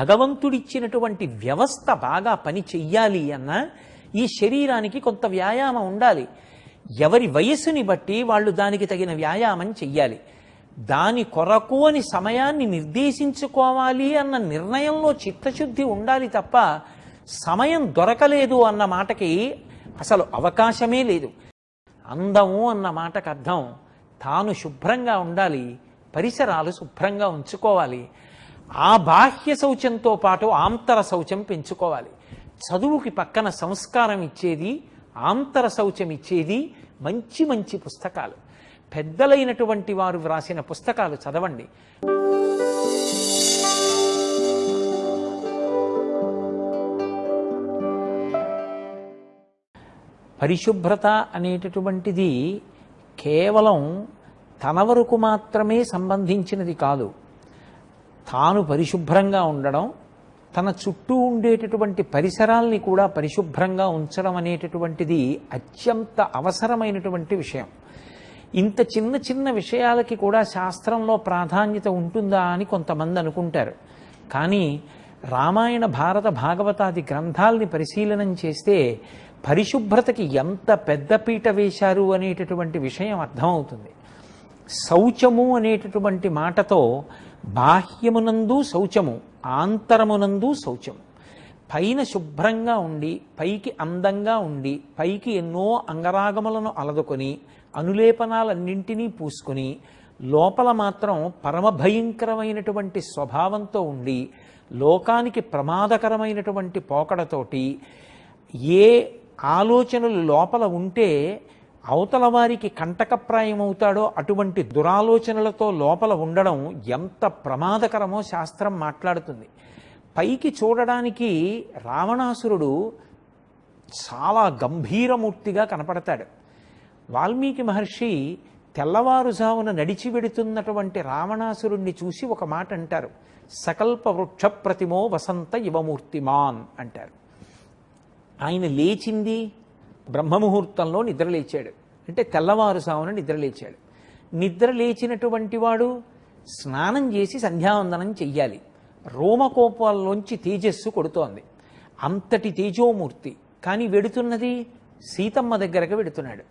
భగవంతుడిచ్చినటువంటి వ్యవస్థ బాగా పని చెయ్యాలి అన్న ఈ శరీరానికి కొంత వ్యాయామం ఉండాలి ఎవరి వయస్సుని బట్టి వాళ్ళు దానికి తగిన వ్యాయామం చెయ్యాలి దాని కొరకు అని సమయాన్ని నిర్దేశించుకోవాలి అన్న నిర్ణయంలో చిత్తశుద్ధి ఉండాలి తప్ప సమయం దొరకలేదు అన్న మాటకి అసలు అవకాశమే లేదు అందము అన్న మాటకు అర్థం తాను శుభ్రంగా ఉండాలి పరిసరాలు శుభ్రంగా ఉంచుకోవాలి ఆ బాహ్య శౌచంతో పాటు ఆంతర శౌచం పెంచుకోవాలి చదువుకి పక్కన సంస్కారం ఇచ్చేది ఆంతర శౌచం ఇచ్చేది మంచి మంచి పుస్తకాలు పెద్దలైనటువంటి వారు వ్రాసిన పుస్తకాలు చదవండి పరిశుభ్రత అనేటటువంటిది కేవలం తన వరకు మాత్రమే సంబంధించినది కాదు తాను పరిశుభ్రంగా ఉండడం తన చుట్టూ ఉండేటటువంటి పరిసరాల్ని కూడా పరిశుభ్రంగా ఉంచడం అనేటటువంటిది అత్యంత అవసరమైనటువంటి విషయం ఇంత చిన్న చిన్న విషయాలకి కూడా శాస్త్రంలో ప్రాధాన్యత ఉంటుందా అని కొంతమంది అనుకుంటారు కానీ రామాయణ భారత భాగవతాది గ్రంథాల్ని పరిశీలనం చేస్తే పరిశుభ్రతకి ఎంత పెద్ద పీట వేశారు అనేటటువంటి విషయం అర్థమవుతుంది శౌచము అనేటటువంటి మాటతో బాహ్యమునందు శౌచము ఆంతరమునందు శౌచము పైన శుభ్రంగా ఉండి పైకి అందంగా ఉండి పైకి ఎన్నో అంగరాగములను అలదుకొని అనులేపనాలన్నింటినీ పూసుకొని లోపల మాత్రం పరమభయంకరమైనటువంటి స్వభావంతో ఉండి లోకానికి ప్రమాదకరమైనటువంటి పోకడతోటి ఏ ఆలోచనలు లోపల ఉంటే అవతల వారికి కంటకప్రాయమవుతాడో అటువంటి దురాలోచనలతో లోపల ఉండడం ఎంత ప్రమాదకరమో శాస్త్రం మాట్లాడుతుంది పైకి చూడడానికి రావణాసురుడు చాలా గంభీరమూర్తిగా కనపడతాడు వాల్మీకి మహర్షి తెల్లవారుజామున నడిచి వెడుతున్నటువంటి రావణాసురుణ్ణి చూసి ఒక మాట అంటారు సకల్ప వృక్ష ప్రతిమో వసంత యువమూర్తిమాన్ అంటారు ఆయన లేచింది బ్రహ్మముహూర్తంలో నిద్రలేచాడు అంటే తెల్లవారుసామున నిద్రలేచాడు నిద్రలేచినటువంటి వాడు స్నానం చేసి సంధ్యావందనం చెయ్యాలి రోమకోపాల్లోంచి తేజస్సు కొడుతోంది అంతటి తేజోమూర్తి కానీ వెడుతున్నది సీతమ్మ దగ్గరకు వెడుతున్నాడు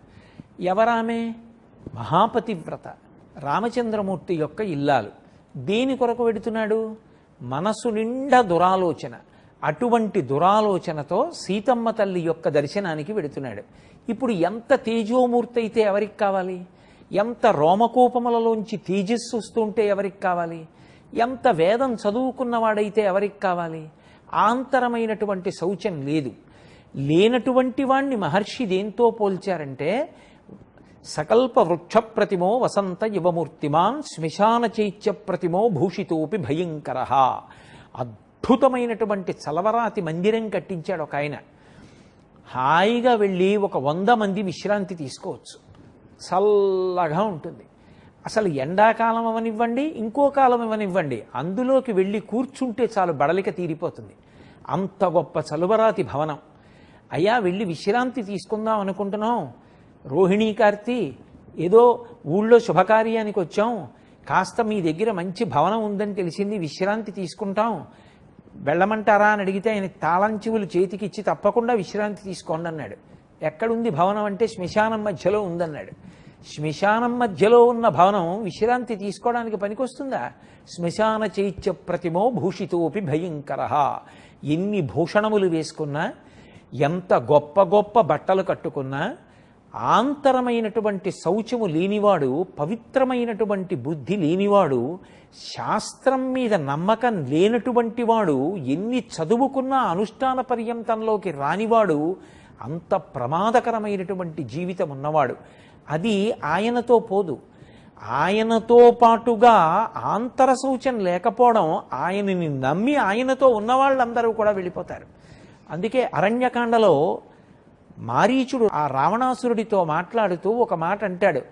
ఎవరామె మహాపతివ్రత రామచంద్రమూర్తి యొక్క ఇల్లాలు దేని కొరకు వెడుతున్నాడు మనసు నిండా దురాలోచన అటువంటి దురాలోచనతో సీతమ్మ తల్లి యొక్క దర్శనానికి వెడుతున్నాడు ఇప్పుడు ఎంత తేజోమూర్తి అయితే ఎవరికి కావాలి ఎంత రోమకోపములలోంచి తేజస్సు వస్తుంటే ఎవరికి కావాలి ఎంత వేదం చదువుకున్నవాడైతే ఎవరికి కావాలి ఆంతరమైనటువంటి శౌచం లేదు లేనటువంటి వాణ్ణి మహర్షి దేంతో పోల్చారంటే సకల్ప వృక్ష ప్రతిమో వసంత యువమూర్తిమాన్ శ్మశాన చైత్య ప్రతిమో భూషితోపి భయంకర అద్భుతమైనటువంటి చలవరాతి మందిరం కట్టించాడు ఒక ఆయన హాయిగా వెళ్ళి ఒక వంద మంది విశ్రాంతి తీసుకోవచ్చు చల్లగా ఉంటుంది అసలు ఎండాకాలం అవనివ్వండి ఇంకో కాలం ఇవ్వనివ్వండి అందులోకి వెళ్ళి కూర్చుంటే చాలు బడలిక తీరిపోతుంది అంత గొప్ప చలువరాతి భవనం అయ్యా వెళ్ళి విశ్రాంతి తీసుకుందాం అనుకుంటున్నాం రోహిణీ కార్తి ఏదో ఊళ్ళో శుభకార్యానికి వచ్చాం కాస్త మీ దగ్గర మంచి భవనం ఉందని తెలిసింది విశ్రాంతి తీసుకుంటాం వెళ్ళమంటారా అని అడిగితే ఆయన తాళంచువులు చేతికి చేతికిచ్చి తప్పకుండా విశ్రాంతి తీసుకోండి అన్నాడు ఎక్కడుంది భవనం అంటే శ్మశానం మధ్యలో ఉందన్నాడు శ్మశానం మధ్యలో ఉన్న భవనం విశ్రాంతి తీసుకోవడానికి పనికొస్తుందా శ్మశాన చైత్య ప్రతిమో భూషితోపి భయంకర ఎన్ని భూషణములు వేసుకున్నా ఎంత గొప్ప గొప్ప బట్టలు కట్టుకున్నా ఆంతరమైనటువంటి శౌచము లేనివాడు పవిత్రమైనటువంటి బుద్ధి లేనివాడు శాస్త్రం మీద నమ్మకం లేనటువంటి వాడు ఎన్ని చదువుకున్నా అనుష్ఠాన పర్యంతంలోకి రానివాడు అంత ప్రమాదకరమైనటువంటి జీవితం ఉన్నవాడు అది ఆయనతో పోదు ఆయనతో పాటుగా ఆంతర శౌచం లేకపోవడం ఆయనని నమ్మి ఆయనతో ఉన్నవాళ్ళందరూ కూడా వెళ్ళిపోతారు అందుకే అరణ్యకాండలో మారీచుడు ఆ రావణాసురుడితో మాట్లాడుతూ ఒక మాట అంటాడు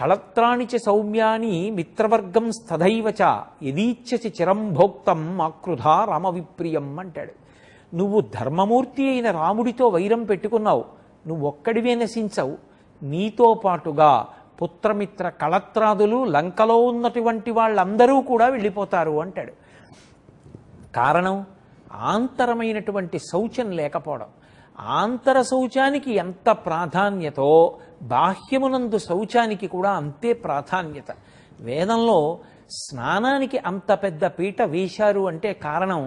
కళత్రాణిచ సౌమ్యాని మిత్రవర్గం స్థదైవచ యదీచ్ఛసి చిరంభోక్తం ఆకృధ రామవిప్రియం అంటాడు నువ్వు ధర్మమూర్తి అయిన రాముడితో వైరం పెట్టుకున్నావు నువ్వు ఒక్కడివే నశించవు నీతో పాటుగా పుత్రమిత్ర కళత్రాదులు లంకలో ఉన్నటువంటి వాళ్ళందరూ కూడా వెళ్ళిపోతారు అంటాడు కారణం ఆంతరమైనటువంటి శౌచం లేకపోవడం ఆంతర శౌచానికి ఎంత ప్రాధాన్యతో బాహ్యమునందు శౌచానికి కూడా అంతే ప్రాధాన్యత వేదంలో స్నానానికి అంత పెద్ద పీట వేశారు అంటే కారణం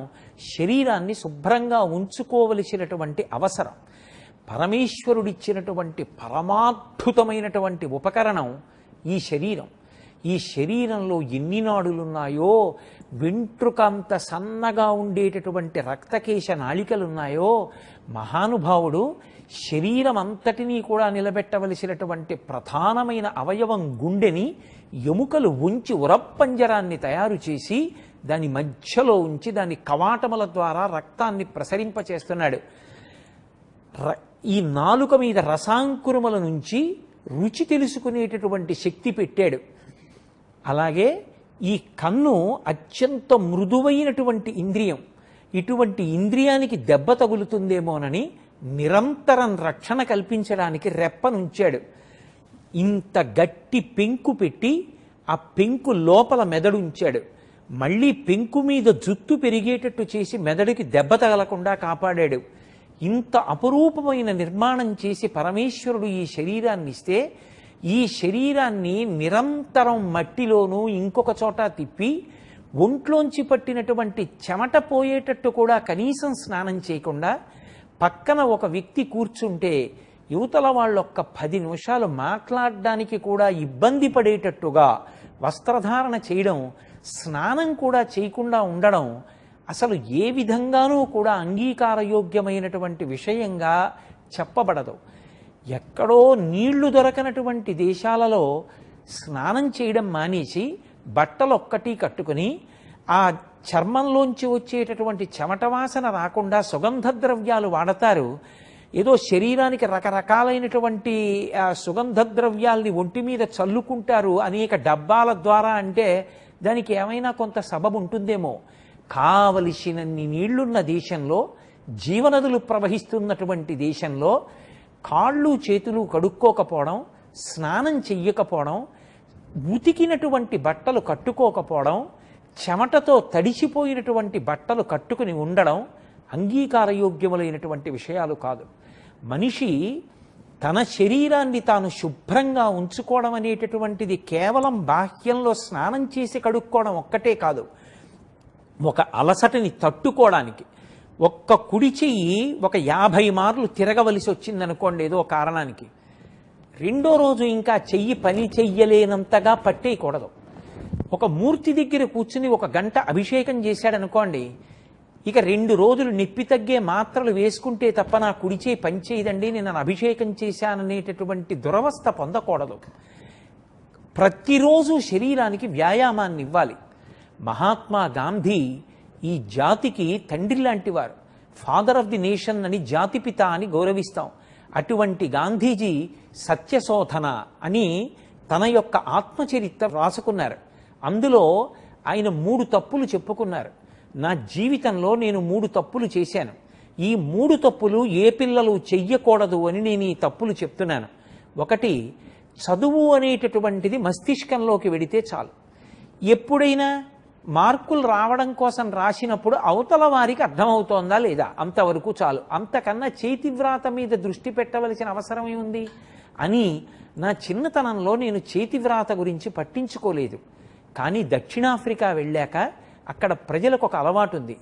శరీరాన్ని శుభ్రంగా ఉంచుకోవలసినటువంటి అవసరం పరమేశ్వరుడిచ్చినటువంటి పరమాద్భుతమైనటువంటి ఉపకరణం ఈ శరీరం ఈ శరీరంలో ఎన్ని నాడులున్నాయో వెంట్రుకంత సన్నగా ఉండేటటువంటి రక్తకేశ నాళికలున్నాయో మహానుభావుడు శరీరం అంతటినీ కూడా నిలబెట్టవలసినటువంటి ప్రధానమైన అవయవం గుండెని ఎముకలు ఉంచి ఉరప్పంజరాన్ని తయారు చేసి దాని మధ్యలో ఉంచి దాని కవాటముల ద్వారా రక్తాన్ని ప్రసరింపచేస్తున్నాడు ఈ నాలుక మీద రసాంకురముల నుంచి రుచి తెలుసుకునేటటువంటి శక్తి పెట్టాడు అలాగే ఈ కన్ను అత్యంత మృదువైనటువంటి ఇంద్రియం ఇటువంటి ఇంద్రియానికి దెబ్బ తగులుతుందేమోనని నిరంతరం రక్షణ కల్పించడానికి రెప్పనుంచాడు ఇంత గట్టి పెంకు పెట్టి ఆ పెంకు లోపల మెదడు ఉంచాడు మళ్ళీ పెంకు మీద జుత్తు పెరిగేటట్టు చేసి మెదడుకి దెబ్బ తగలకుండా కాపాడాడు ఇంత అపురూపమైన నిర్మాణం చేసి పరమేశ్వరుడు ఈ శరీరాన్ని ఇస్తే ఈ శరీరాన్ని నిరంతరం మట్టిలోనూ ఇంకొక చోట తిప్పి ఒంట్లోంచి పట్టినటువంటి చెమట పోయేటట్టు కూడా కనీసం స్నానం చేయకుండా పక్కన ఒక వ్యక్తి కూర్చుంటే యువతల వాళ్ళొక్క పది నిమిషాలు మాట్లాడడానికి కూడా ఇబ్బంది పడేటట్టుగా వస్త్రధారణ చేయడం స్నానం కూడా చేయకుండా ఉండడం అసలు ఏ విధంగానూ కూడా అంగీకారయోగ్యమైనటువంటి విషయంగా చెప్పబడదు ఎక్కడో నీళ్లు దొరకనటువంటి దేశాలలో స్నానం చేయడం మానేసి బట్టలు ఒక్కటి కట్టుకుని ఆ చర్మంలోంచి వచ్చేటటువంటి చెమట వాసన రాకుండా సుగంధ ద్రవ్యాలు వాడతారు ఏదో శరీరానికి రకరకాలైనటువంటి సుగంధ ద్రవ్యాల్ని ఒంటి మీద చల్లుకుంటారు అనేక డబ్బాల ద్వారా అంటే దానికి ఏమైనా కొంత సబబు ఉంటుందేమో కావలసినన్ని నీళ్లున్న దేశంలో జీవనదులు ప్రవహిస్తున్నటువంటి దేశంలో కాళ్ళు చేతులు కడుక్కోకపోవడం స్నానం చెయ్యకపోవడం ఉతికినటువంటి బట్టలు కట్టుకోకపోవడం చెమటతో తడిసిపోయినటువంటి బట్టలు కట్టుకుని ఉండడం అంగీకారయోగ్యములైనటువంటి విషయాలు కాదు మనిషి తన శరీరాన్ని తాను శుభ్రంగా ఉంచుకోవడం అనేటటువంటిది కేవలం బాహ్యంలో స్నానం చేసి కడుక్కోవడం ఒక్కటే కాదు ఒక అలసటని తట్టుకోవడానికి ఒక్క కుడి చెయ్యి ఒక యాభై మార్లు తిరగవలసి వచ్చిందనుకోండి ఏదో కారణానికి రెండో రోజు ఇంకా చెయ్యి పని చెయ్యలేనంతగా పట్టేయకూడదు ఒక మూర్తి దగ్గర కూర్చుని ఒక గంట అభిషేకం చేశాడనుకోండి ఇక రెండు రోజులు నొప్పి తగ్గే మాత్రలు వేసుకుంటే తప్ప నా కుడిచే పని చేయదండి నేను అభిషేకం చేశాననేటటువంటి దురవస్థ పొందకూడదు ప్రతిరోజు శరీరానికి వ్యాయామాన్ని ఇవ్వాలి మహాత్మా గాంధీ ఈ జాతికి తండ్రి లాంటివారు ఫాదర్ ఆఫ్ ది నేషన్ అని జాతిపిత అని గౌరవిస్తాం అటువంటి గాంధీజీ సత్యశోధన అని తన యొక్క ఆత్మచరిత్ర రాసుకున్నారు అందులో ఆయన మూడు తప్పులు చెప్పుకున్నారు నా జీవితంలో నేను మూడు తప్పులు చేశాను ఈ మూడు తప్పులు ఏ పిల్లలు చెయ్యకూడదు అని నేను ఈ తప్పులు చెప్తున్నాను ఒకటి చదువు అనేటటువంటిది మస్తిష్కంలోకి వెడితే చాలు ఎప్పుడైనా మార్కులు రావడం కోసం రాసినప్పుడు అవతల వారికి అర్థమవుతోందా లేదా అంతవరకు చాలు అంతకన్నా చేతివ్రాత మీద దృష్టి పెట్టవలసిన అవసరం ఉంది అని నా చిన్నతనంలో నేను చేతివ్రాత గురించి పట్టించుకోలేదు కానీ దక్షిణాఫ్రికా వెళ్ళాక అక్కడ ప్రజలకు ఒక అలవాటు ఉంది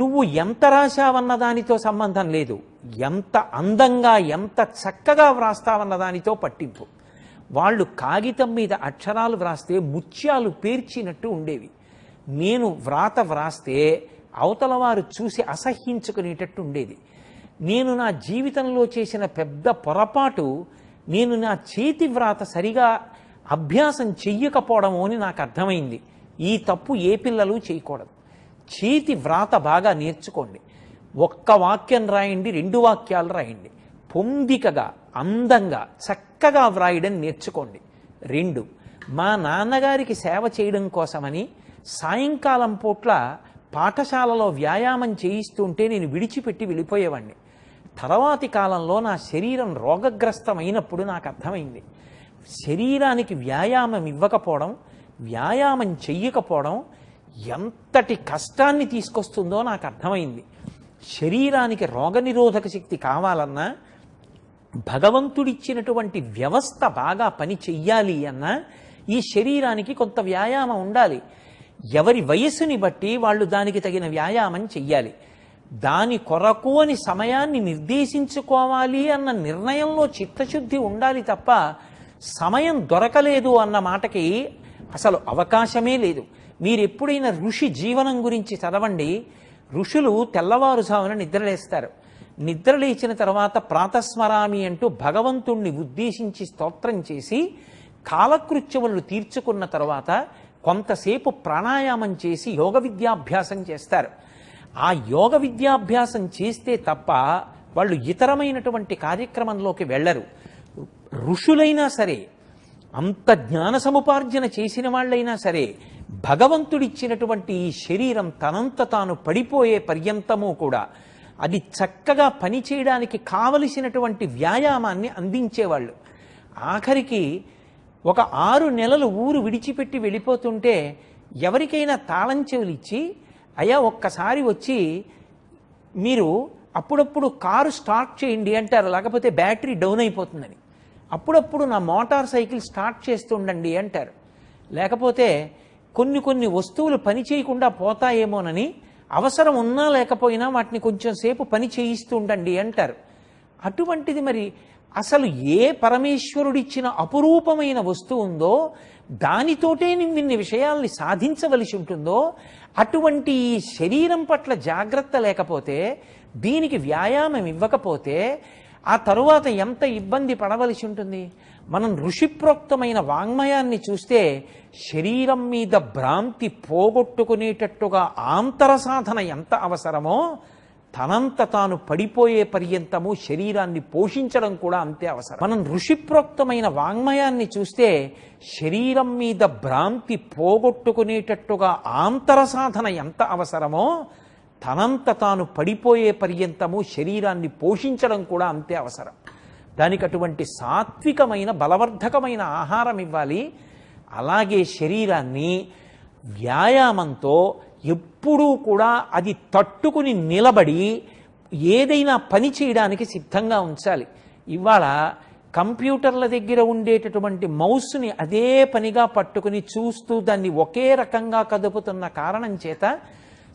నువ్వు ఎంత రాశావన్న దానితో సంబంధం లేదు ఎంత అందంగా ఎంత చక్కగా వ్రాస్తావన్న దానితో పట్టింపు వాళ్ళు కాగితం మీద అక్షరాలు వ్రాస్తే ముత్యాలు పేర్చినట్టు ఉండేవి నేను వ్రాత వ్రాస్తే అవతల వారు చూసి అసహ్యించుకునేటట్టు ఉండేది నేను నా జీవితంలో చేసిన పెద్ద పొరపాటు నేను నా చేతి వ్రాత సరిగా అభ్యాసం చెయ్యకపోవడము అని నాకు అర్థమైంది ఈ తప్పు ఏ పిల్లలు చేయకూడదు చేతి వ్రాత బాగా నేర్చుకోండి ఒక్క వాక్యం రాయండి రెండు వాక్యాలు రాయండి పొందికగా అందంగా చక్కగా వ్రాయడం నేర్చుకోండి రెండు మా నాన్నగారికి సేవ చేయడం కోసమని సాయంకాలం పూట్ల పాఠశాలలో వ్యాయామం చేయిస్తుంటే నేను విడిచిపెట్టి వెళ్ళిపోయేవాడిని తర్వాతి కాలంలో నా శరీరం రోగగ్రస్తమైనప్పుడు నాకు అర్థమైంది శరీరానికి వ్యాయామం ఇవ్వకపోవడం వ్యాయామం చెయ్యకపోవడం ఎంతటి కష్టాన్ని తీసుకొస్తుందో నాకు అర్థమైంది శరీరానికి రోగనిరోధక శక్తి కావాలన్నా భగవంతుడిచ్చినటువంటి వ్యవస్థ బాగా పని చెయ్యాలి అన్నా ఈ శరీరానికి కొంత వ్యాయామం ఉండాలి ఎవరి వయస్సుని బట్టి వాళ్ళు దానికి తగిన వ్యాయామం చెయ్యాలి దాని కొరకు అని సమయాన్ని నిర్దేశించుకోవాలి అన్న నిర్ణయంలో చిత్తశుద్ధి ఉండాలి తప్ప సమయం దొరకలేదు అన్న మాటకి అసలు అవకాశమే లేదు మీరు ఎప్పుడైనా ఋషి జీవనం గురించి చదవండి ఋషులు తెల్లవారుజామున నిద్రలేస్తారు నిద్రలేచిన తర్వాత ప్రాతస్మరామి అంటూ భగవంతుణ్ణి ఉద్దేశించి స్తోత్రం చేసి కాలకృత్యములు తీర్చుకున్న తర్వాత కొంతసేపు ప్రాణాయామం చేసి యోగ విద్యాభ్యాసం చేస్తారు ఆ యోగ విద్యాభ్యాసం చేస్తే తప్ప వాళ్ళు ఇతరమైనటువంటి కార్యక్రమంలోకి వెళ్ళరు ఋషులైనా సరే అంత జ్ఞాన సముపార్జన చేసిన వాళ్ళైనా సరే భగవంతుడిచ్చినటువంటి ఈ శరీరం తనంత తాను పడిపోయే పర్యంతము కూడా అది చక్కగా పనిచేయడానికి కావలసినటువంటి వ్యాయామాన్ని అందించేవాళ్ళు ఆఖరికి ఒక ఆరు నెలలు ఊరు విడిచిపెట్టి వెళ్ళిపోతుంటే ఎవరికైనా తాళం చెవులు ఇచ్చి అయ్యా ఒక్కసారి వచ్చి మీరు అప్పుడప్పుడు కారు స్టార్ట్ చేయండి అంటారు లేకపోతే బ్యాటరీ డౌన్ అయిపోతుందని అప్పుడప్పుడు నా మోటార్ సైకిల్ స్టార్ట్ చేస్తుండండి అంటారు లేకపోతే కొన్ని కొన్ని వస్తువులు పని చేయకుండా పోతాయేమోనని అవసరం ఉన్నా లేకపోయినా వాటిని కొంచెం సేపు పని చేయిస్తూ ఉండండి అంటారు అటువంటిది మరి అసలు ఏ పరమేశ్వరుడిచ్చిన అపురూపమైన వస్తువు ఉందో దానితోటే ఇన్ని విషయాల్ని సాధించవలసి ఉంటుందో అటువంటి శరీరం పట్ల జాగ్రత్త లేకపోతే దీనికి వ్యాయామం ఇవ్వకపోతే ఆ తరువాత ఎంత ఇబ్బంది పడవలసి ఉంటుంది మనం ఋషిప్రోక్తమైన వాంగ్మయాన్ని చూస్తే శరీరం మీద భ్రాంతి పోగొట్టుకునేటట్టుగా ఆంతర సాధన ఎంత అవసరమో తనంత తాను పడిపోయే పర్యంతము శరీరాన్ని పోషించడం కూడా అంతే అవసరం మనం ఋషిప్రోక్తమైన వాంగ్మయాన్ని చూస్తే శరీరం మీద భ్రాంతి పోగొట్టుకునేటట్టుగా ఆంతర సాధన ఎంత అవసరమో తనంత తాను పడిపోయే పర్యంతము శరీరాన్ని పోషించడం కూడా అంతే అవసరం దానికి అటువంటి సాత్వికమైన బలవర్ధకమైన ఆహారం ఇవ్వాలి అలాగే శరీరాన్ని వ్యాయామంతో ఎప్పుడూ కూడా అది తట్టుకుని నిలబడి ఏదైనా పని చేయడానికి సిద్ధంగా ఉంచాలి ఇవాళ కంప్యూటర్ల దగ్గర ఉండేటటువంటి మౌస్ని అదే పనిగా పట్టుకుని చూస్తూ దాన్ని ఒకే రకంగా కదుపుతున్న కారణం చేత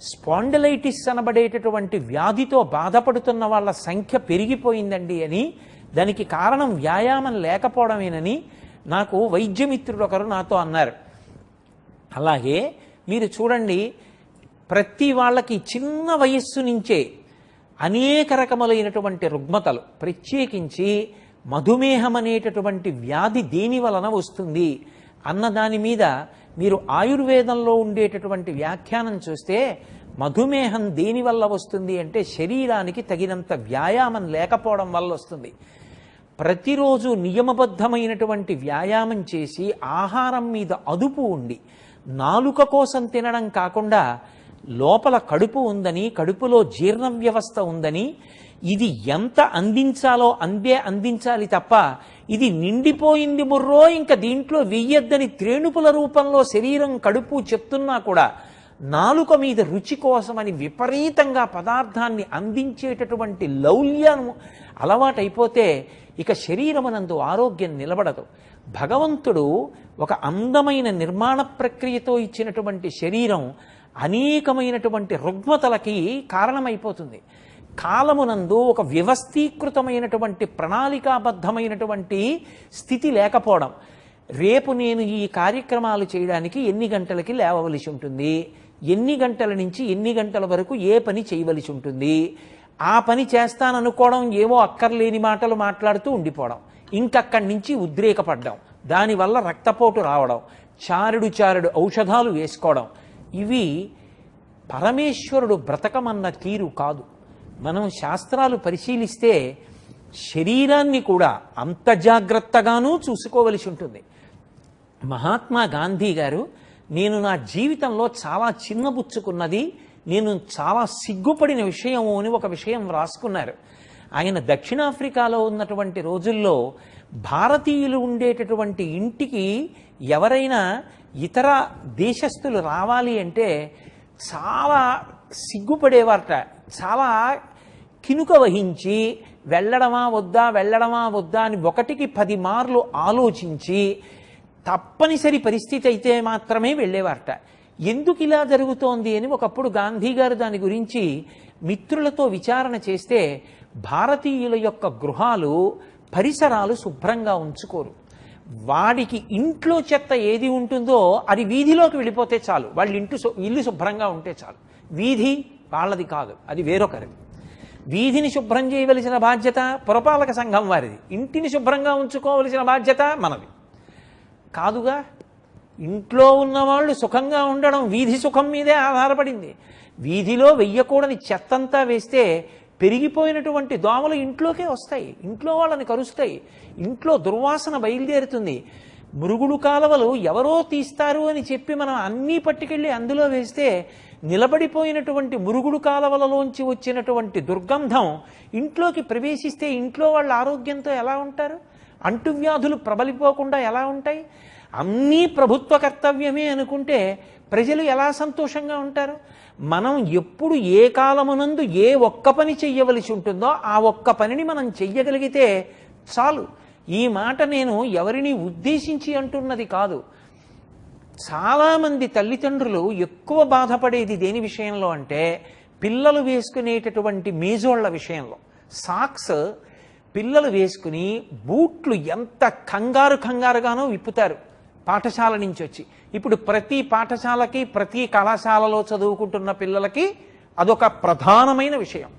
స్పాండిలైటిస్ అనబడేటటువంటి వ్యాధితో బాధపడుతున్న వాళ్ళ సంఖ్య పెరిగిపోయిందండి అని దానికి కారణం వ్యాయామం లేకపోవడమేనని నాకు వైద్యమిత్రుడు ఒకరు నాతో అన్నారు అలాగే మీరు చూడండి ప్రతి వాళ్ళకి చిన్న వయస్సు నుంచే అనేక రకములైనటువంటి రుగ్మతలు ప్రత్యేకించి మధుమేహం అనేటటువంటి వ్యాధి దేని వలన వస్తుంది అన్న దాని మీద మీరు ఆయుర్వేదంలో ఉండేటటువంటి వ్యాఖ్యానం చూస్తే మధుమేహం దేని వల్ల వస్తుంది అంటే శరీరానికి తగినంత వ్యాయామం లేకపోవడం వల్ల వస్తుంది ప్రతిరోజు నియమబద్ధమైనటువంటి వ్యాయామం చేసి ఆహారం మీద అదుపు ఉండి నాలుక కోసం తినడం కాకుండా లోపల కడుపు ఉందని కడుపులో జీర్ణ వ్యవస్థ ఉందని ఇది ఎంత అందించాలో అందే అందించాలి తప్ప ఇది నిండిపోయింది బుర్రో ఇంకా దీంట్లో వెయ్యొద్దని త్రేణుపుల రూపంలో శరీరం కడుపు చెప్తున్నా కూడా నాలుక మీద రుచి కోసమని విపరీతంగా పదార్థాన్ని అందించేటటువంటి లౌల్యం అలవాటైపోతే ఇక శరీరమునందు ఆరోగ్యం నిలబడదు భగవంతుడు ఒక అందమైన నిర్మాణ ప్రక్రియతో ఇచ్చినటువంటి శరీరం అనేకమైనటువంటి రుగ్మతలకి కారణమైపోతుంది కాలమునందు ఒక వ్యవస్థీకృతమైనటువంటి ప్రణాళికాబద్ధమైనటువంటి స్థితి లేకపోవడం రేపు నేను ఈ కార్యక్రమాలు చేయడానికి ఎన్ని గంటలకి లేవవలసి ఉంటుంది ఎన్ని గంటల నుంచి ఎన్ని గంటల వరకు ఏ పని చేయవలసి ఉంటుంది ఆ పని చేస్తాననుకోవడం ఏవో అక్కర్లేని మాటలు మాట్లాడుతూ ఉండిపోవడం ఇంకక్కడి నుంచి ఉద్రేకపడ్డం దానివల్ల రక్తపోటు రావడం చారుడు చారుడు ఔషధాలు వేసుకోవడం ఇవి పరమేశ్వరుడు బ్రతకమన్న తీరు కాదు మనం శాస్త్రాలు పరిశీలిస్తే శరీరాన్ని కూడా అంత జాగ్రత్తగానూ చూసుకోవలసి ఉంటుంది మహాత్మా గాంధీ గారు నేను నా జీవితంలో చాలా చిన్నబుచ్చుకున్నది నేను చాలా సిగ్గుపడిన విషయము అని ఒక విషయం రాసుకున్నారు ఆయన దక్షిణాఫ్రికాలో ఉన్నటువంటి రోజుల్లో భారతీయులు ఉండేటటువంటి ఇంటికి ఎవరైనా ఇతర దేశస్థులు రావాలి అంటే చాలా సిగ్గుపడేవారట చాలా కినుక వహించి వెళ్ళడమా వద్దా వెళ్ళడమా వద్దా అని ఒకటికి పది మార్లు ఆలోచించి తప్పనిసరి పరిస్థితి అయితే మాత్రమే వెళ్ళేవారట ఎందుకు ఇలా జరుగుతోంది అని ఒకప్పుడు గాంధీ గారు దాని గురించి మిత్రులతో విచారణ చేస్తే భారతీయుల యొక్క గృహాలు పరిసరాలు శుభ్రంగా ఉంచుకోరు వాడికి ఇంట్లో చెత్త ఏది ఉంటుందో అది వీధిలోకి వెళ్ళిపోతే చాలు వాళ్ళ ఇంటి ఇల్లు శుభ్రంగా ఉంటే చాలు వీధి వాళ్ళది కాదు అది వేరొకరిది వీధిని శుభ్రం చేయవలసిన బాధ్యత పురపాలక సంఘం వారిది ఇంటిని శుభ్రంగా ఉంచుకోవలసిన బాధ్యత మనది కాదుగా ఇంట్లో ఉన్నవాళ్ళు సుఖంగా ఉండడం వీధి సుఖం మీదే ఆధారపడింది వీధిలో వెయ్యకూడని చెత్తంతా వేస్తే పెరిగిపోయినటువంటి దోమలు ఇంట్లోకే వస్తాయి ఇంట్లో వాళ్ళని కరుస్తాయి ఇంట్లో దుర్వాసన బయలుదేరుతుంది మురుగుడు కాలువలు ఎవరో తీస్తారు అని చెప్పి మనం అన్నీ పట్టుకెళ్ళి అందులో వేస్తే నిలబడిపోయినటువంటి మురుగుడు కాలువలలోంచి వచ్చినటువంటి దుర్గంధం ఇంట్లోకి ప్రవేశిస్తే ఇంట్లో వాళ్ళ ఆరోగ్యంతో ఎలా ఉంటారు అంటువ్యాధులు ప్రబలిపోకుండా ఎలా ఉంటాయి అన్నీ ప్రభుత్వ కర్తవ్యమే అనుకుంటే ప్రజలు ఎలా సంతోషంగా ఉంటారు మనం ఎప్పుడు ఏ కాలమునందు ఏ ఒక్క పని చెయ్యవలసి ఉంటుందో ఆ ఒక్క పనిని మనం చెయ్యగలిగితే చాలు ఈ మాట నేను ఎవరిని ఉద్దేశించి అంటున్నది కాదు చాలామంది తల్లిదండ్రులు ఎక్కువ బాధపడేది దేని విషయంలో అంటే పిల్లలు వేసుకునేటటువంటి మేజోళ్ల విషయంలో సాక్స్ పిల్లలు వేసుకుని బూట్లు ఎంత కంగారు కంగారుగానో విప్పుతారు పాఠశాల నుంచి వచ్చి ఇప్పుడు ప్రతి పాఠశాలకి ప్రతి కళాశాలలో చదువుకుంటున్న పిల్లలకి అదొక ప్రధానమైన విషయం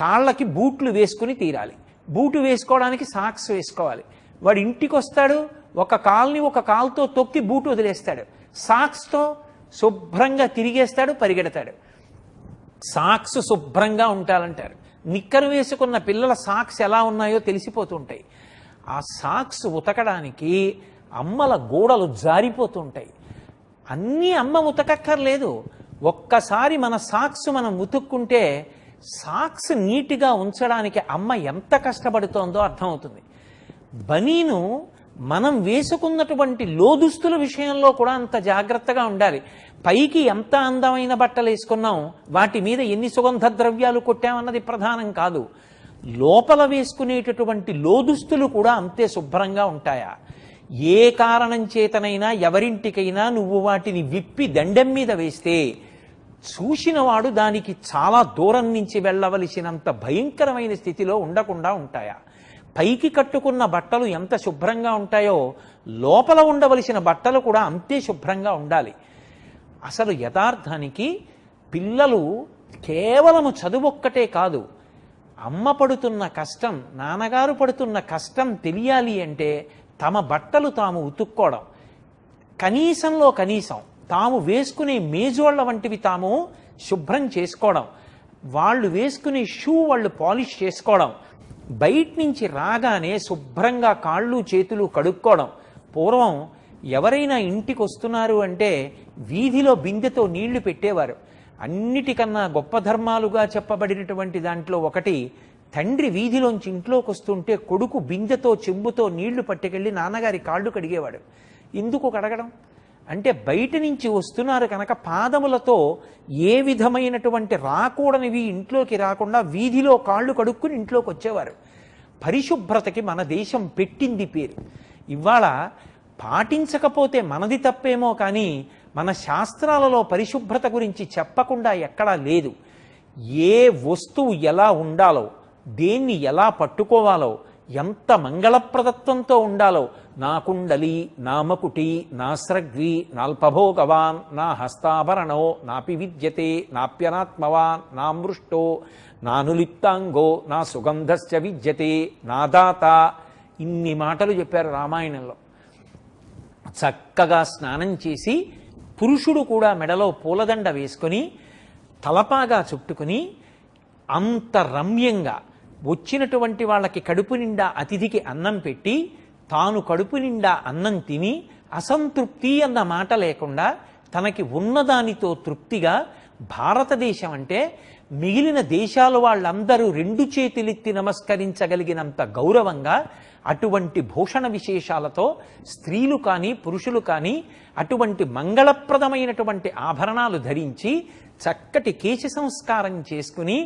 కాళ్ళకి బూట్లు వేసుకుని తీరాలి బూటు వేసుకోవడానికి సాక్స్ వేసుకోవాలి వాడు ఇంటికి వస్తాడు ఒక కాల్ని ఒక కాల్తో తొక్కి బూటు వదిలేస్తాడు సాక్స్తో శుభ్రంగా తిరిగేస్తాడు పరిగెడతాడు సాక్స్ శుభ్రంగా ఉండాలంటారు నిక్కరు వేసుకున్న పిల్లల సాక్స్ ఎలా ఉన్నాయో తెలిసిపోతుంటాయి ఆ సాక్స్ ఉతకడానికి అమ్మల గోడలు జారిపోతుంటాయి అన్నీ అమ్మ ఉతకక్కర్లేదు ఒక్కసారి మన సాక్స్ మనం ఉతుక్కుంటే సాక్స్ నీటిగా ఉంచడానికి అమ్మ ఎంత కష్టపడుతోందో అర్థమవుతుంది బనీను మనం వేసుకున్నటువంటి లోదుస్తుల విషయంలో కూడా అంత జాగ్రత్తగా ఉండాలి పైకి ఎంత అందమైన బట్టలు వేసుకున్నాం వాటి మీద ఎన్ని సుగంధ ద్రవ్యాలు కొట్టామన్నది ప్రధానం కాదు లోపల వేసుకునేటటువంటి లోదుస్తులు కూడా అంతే శుభ్రంగా ఉంటాయా ఏ కారణం చేతనైనా ఎవరింటికైనా నువ్వు వాటిని విప్పి దండెం మీద వేస్తే చూసినవాడు దానికి చాలా దూరం నుంచి వెళ్ళవలసినంత భయంకరమైన స్థితిలో ఉండకుండా ఉంటాయా పైకి కట్టుకున్న బట్టలు ఎంత శుభ్రంగా ఉంటాయో లోపల ఉండవలసిన బట్టలు కూడా అంతే శుభ్రంగా ఉండాలి అసలు యథార్థానికి పిల్లలు కేవలము చదువు ఒక్కటే కాదు అమ్మ పడుతున్న కష్టం నాన్నగారు పడుతున్న కష్టం తెలియాలి అంటే తమ బట్టలు తాము ఉతుక్కోవడం కనీసంలో కనీసం తాము వేసుకునే మేజోళ్ల వంటివి తాము శుభ్రం చేసుకోవడం వాళ్ళు వేసుకునే షూ వాళ్ళు పాలిష్ చేసుకోవడం బయట నుంచి రాగానే శుభ్రంగా కాళ్ళు చేతులు కడుక్కోవడం పూర్వం ఎవరైనా ఇంటికి వస్తున్నారు అంటే వీధిలో బిందెతో నీళ్లు పెట్టేవారు అన్నిటికన్నా గొప్ప ధర్మాలుగా చెప్పబడినటువంటి దాంట్లో ఒకటి తండ్రి వీధిలోంచి ఇంట్లోకి వస్తుంటే కొడుకు బిందెతో చెంబుతో నీళ్లు పట్టుకెళ్ళి నాన్నగారి కాళ్ళు కడిగేవాడు ఎందుకు కడగడం అంటే బయట నుంచి వస్తున్నారు కనుక పాదములతో ఏ విధమైనటువంటి రాకూడనివి ఇంట్లోకి రాకుండా వీధిలో కాళ్ళు కడుక్కుని ఇంట్లోకి వచ్చేవారు పరిశుభ్రతకి మన దేశం పెట్టింది పేరు ఇవాళ పాటించకపోతే మనది తప్పేమో కానీ మన శాస్త్రాలలో పరిశుభ్రత గురించి చెప్పకుండా ఎక్కడా లేదు ఏ వస్తువు ఎలా ఉండాలో దేన్ని ఎలా పట్టుకోవాలో ఎంత మంగళప్రదత్వంతో ఉండాలో నా కుండలి నామకుటి నాస్రగ్వి నాల్పభోగవాన్ నా హస్తాభరణో నాపి విద్యతే నాప్యనాత్మవాన్ నా మృష్టో నానులిప్తాంగో నా సుగంధశ్చ విద్యతే నాదాత ఇన్ని మాటలు చెప్పారు రామాయణంలో చక్కగా స్నానం చేసి పురుషుడు కూడా మెడలో పూలదండ వేసుకొని తలపాగా చుట్టుకుని అంత రమ్యంగా వచ్చినటువంటి వాళ్ళకి కడుపు నిండా అతిథికి అన్నం పెట్టి తాను కడుపు నిండా అన్నం తిని అసంతృప్తి అన్న మాట లేకుండా తనకి ఉన్నదానితో తృప్తిగా భారతదేశం అంటే మిగిలిన దేశాల వాళ్ళందరూ రెండు చేతులెత్తి నమస్కరించగలిగినంత గౌరవంగా అటువంటి భూషణ విశేషాలతో స్త్రీలు కానీ పురుషులు కానీ అటువంటి మంగళప్రదమైనటువంటి ఆభరణాలు ధరించి చక్కటి కేశ సంస్కారం చేసుకుని